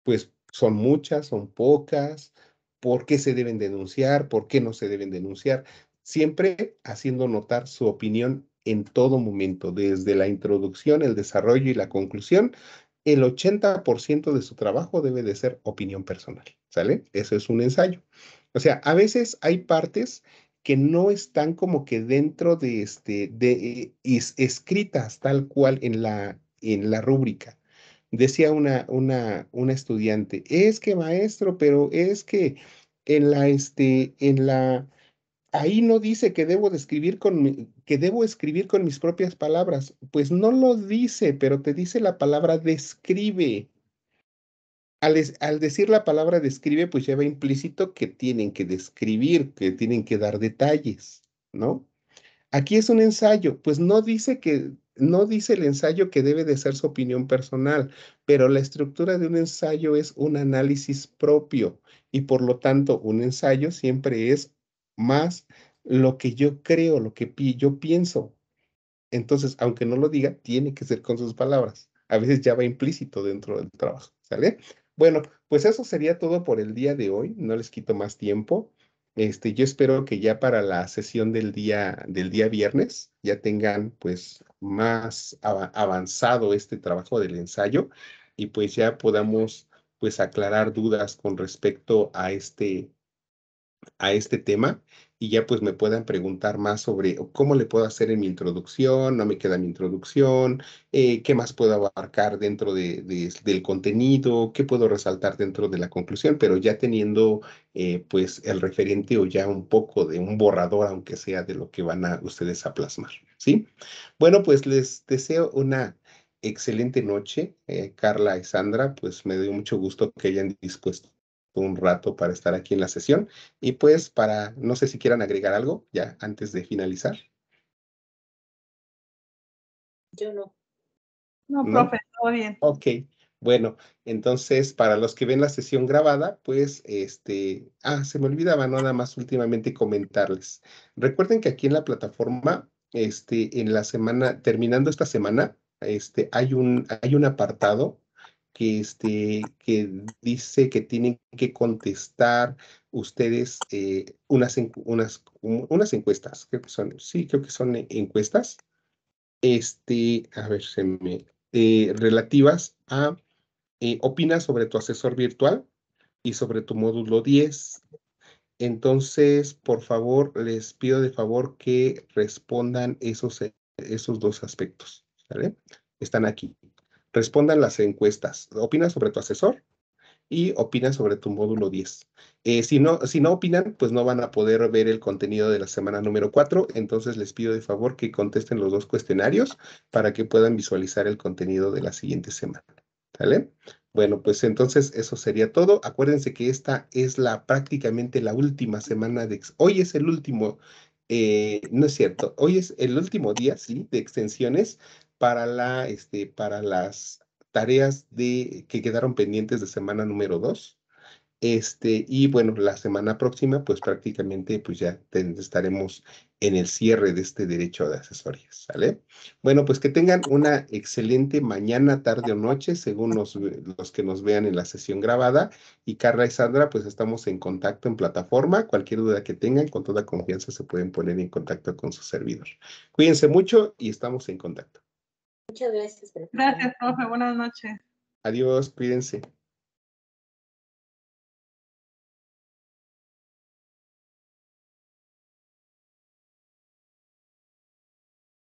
[SPEAKER 3] pues, son muchas, son pocas, por qué se deben denunciar, por qué no se deben denunciar siempre haciendo notar su opinión en todo momento, desde la introducción, el desarrollo y la conclusión, el 80% de su trabajo debe de ser opinión personal, ¿sale? Eso es un ensayo. O sea, a veces hay partes que no están como que dentro de, este, de eh, escritas tal cual en la, en la rúbrica. Decía una, una, una estudiante, es que maestro, pero es que en la, este, en la, ahí no dice que debo, con que debo escribir con mis propias palabras. Pues no lo dice, pero te dice la palabra describe. Al, decir la palabra describe, pues lleva implícito que tienen que describir, que tienen que dar detalles, ¿no? Aquí es un ensayo, pues no dice que no dice el ensayo que debe de ser su opinión personal, pero la estructura de un ensayo es un análisis propio y por lo tanto un ensayo siempre es más lo que yo creo, lo que yo pienso. Entonces, aunque no lo diga, tiene que ser con sus palabras. A veces ya va implícito dentro del trabajo, ¿sale? Bueno, pues eso sería todo por el día de hoy. No les quito más tiempo. Este, yo espero que ya para la sesión del día, del día viernes ya tengan pues más avanzado este trabajo del ensayo y pues ya podamos pues aclarar dudas con respecto a este, a este tema y ya pues me puedan preguntar más sobre cómo le puedo hacer en mi introducción, no me queda mi introducción, eh, qué más puedo abarcar dentro de, del contenido, qué puedo resaltar dentro de la conclusión, pero ya teniendo eh, pues el referente o ya un poco de un borrador, aunque sea de lo que van a ustedes a plasmar, ¿sí? Bueno, pues les deseo una excelente noche, eh, Carla y Sandra, pues me dio mucho gusto que hayan dispuesto
[SPEAKER 2] un rato para estar aquí en la sesión. Y pues para, no sé si quieran agregar algo ya antes de finalizar.
[SPEAKER 1] Yo no. No, profe, todo bien.
[SPEAKER 2] Ok. Bueno, entonces para los que ven la sesión grabada,
[SPEAKER 3] pues este, ah, se me olvidaba nada más últimamente comentarles. Recuerden que aquí en la plataforma, este, en la semana, terminando esta semana, este, hay un, hay un apartado que, este, que dice que tienen que contestar ustedes eh, unas, unas, unas encuestas, que son, sí, creo que son e-, encuestas, este, a ver, se me, eh, relativas a, eh, opinas sobre tu asesor virtual y sobre tu módulo 10. Entonces, por favor, les pido de favor que respondan esos, esos dos aspectos, Están aquí respondan las encuestas. Opina sobre tu asesor y opina sobre tu módulo 10. Eh, si, no, si no opinan, pues no van a poder ver el contenido de la semana número 4. Entonces les pido de favor que contesten los dos cuestionarios para que puedan visualizar el contenido de la siguiente semana. ¿Vale? Bueno, pues entonces eso sería todo. Acuérdense que esta es la prácticamente la última semana de... Hoy es el último, eh, no es cierto, hoy es el último día, sí, de extensiones para, la, este, para las tareas de, que quedaron pendientes de semana número 2. Este, y bueno, la semana próxima, pues prácticamente pues ya estaremos en el cierre de este derecho de asesorías, ¿sale? Bueno, pues que tengan una excelente mañana, tarde o noche, según los que nos vean en la sesión grabada. Y Carla y Sandra, pues estamos en contacto en plataforma. Cualquier duda que tengan, con toda confianza se pueden poner en contacto con su servidor. Cuídense mucho y estamos en contacto.
[SPEAKER 4] Muchas gracias. Gracias, profe. Buenas noches.
[SPEAKER 1] Adiós, cuídense.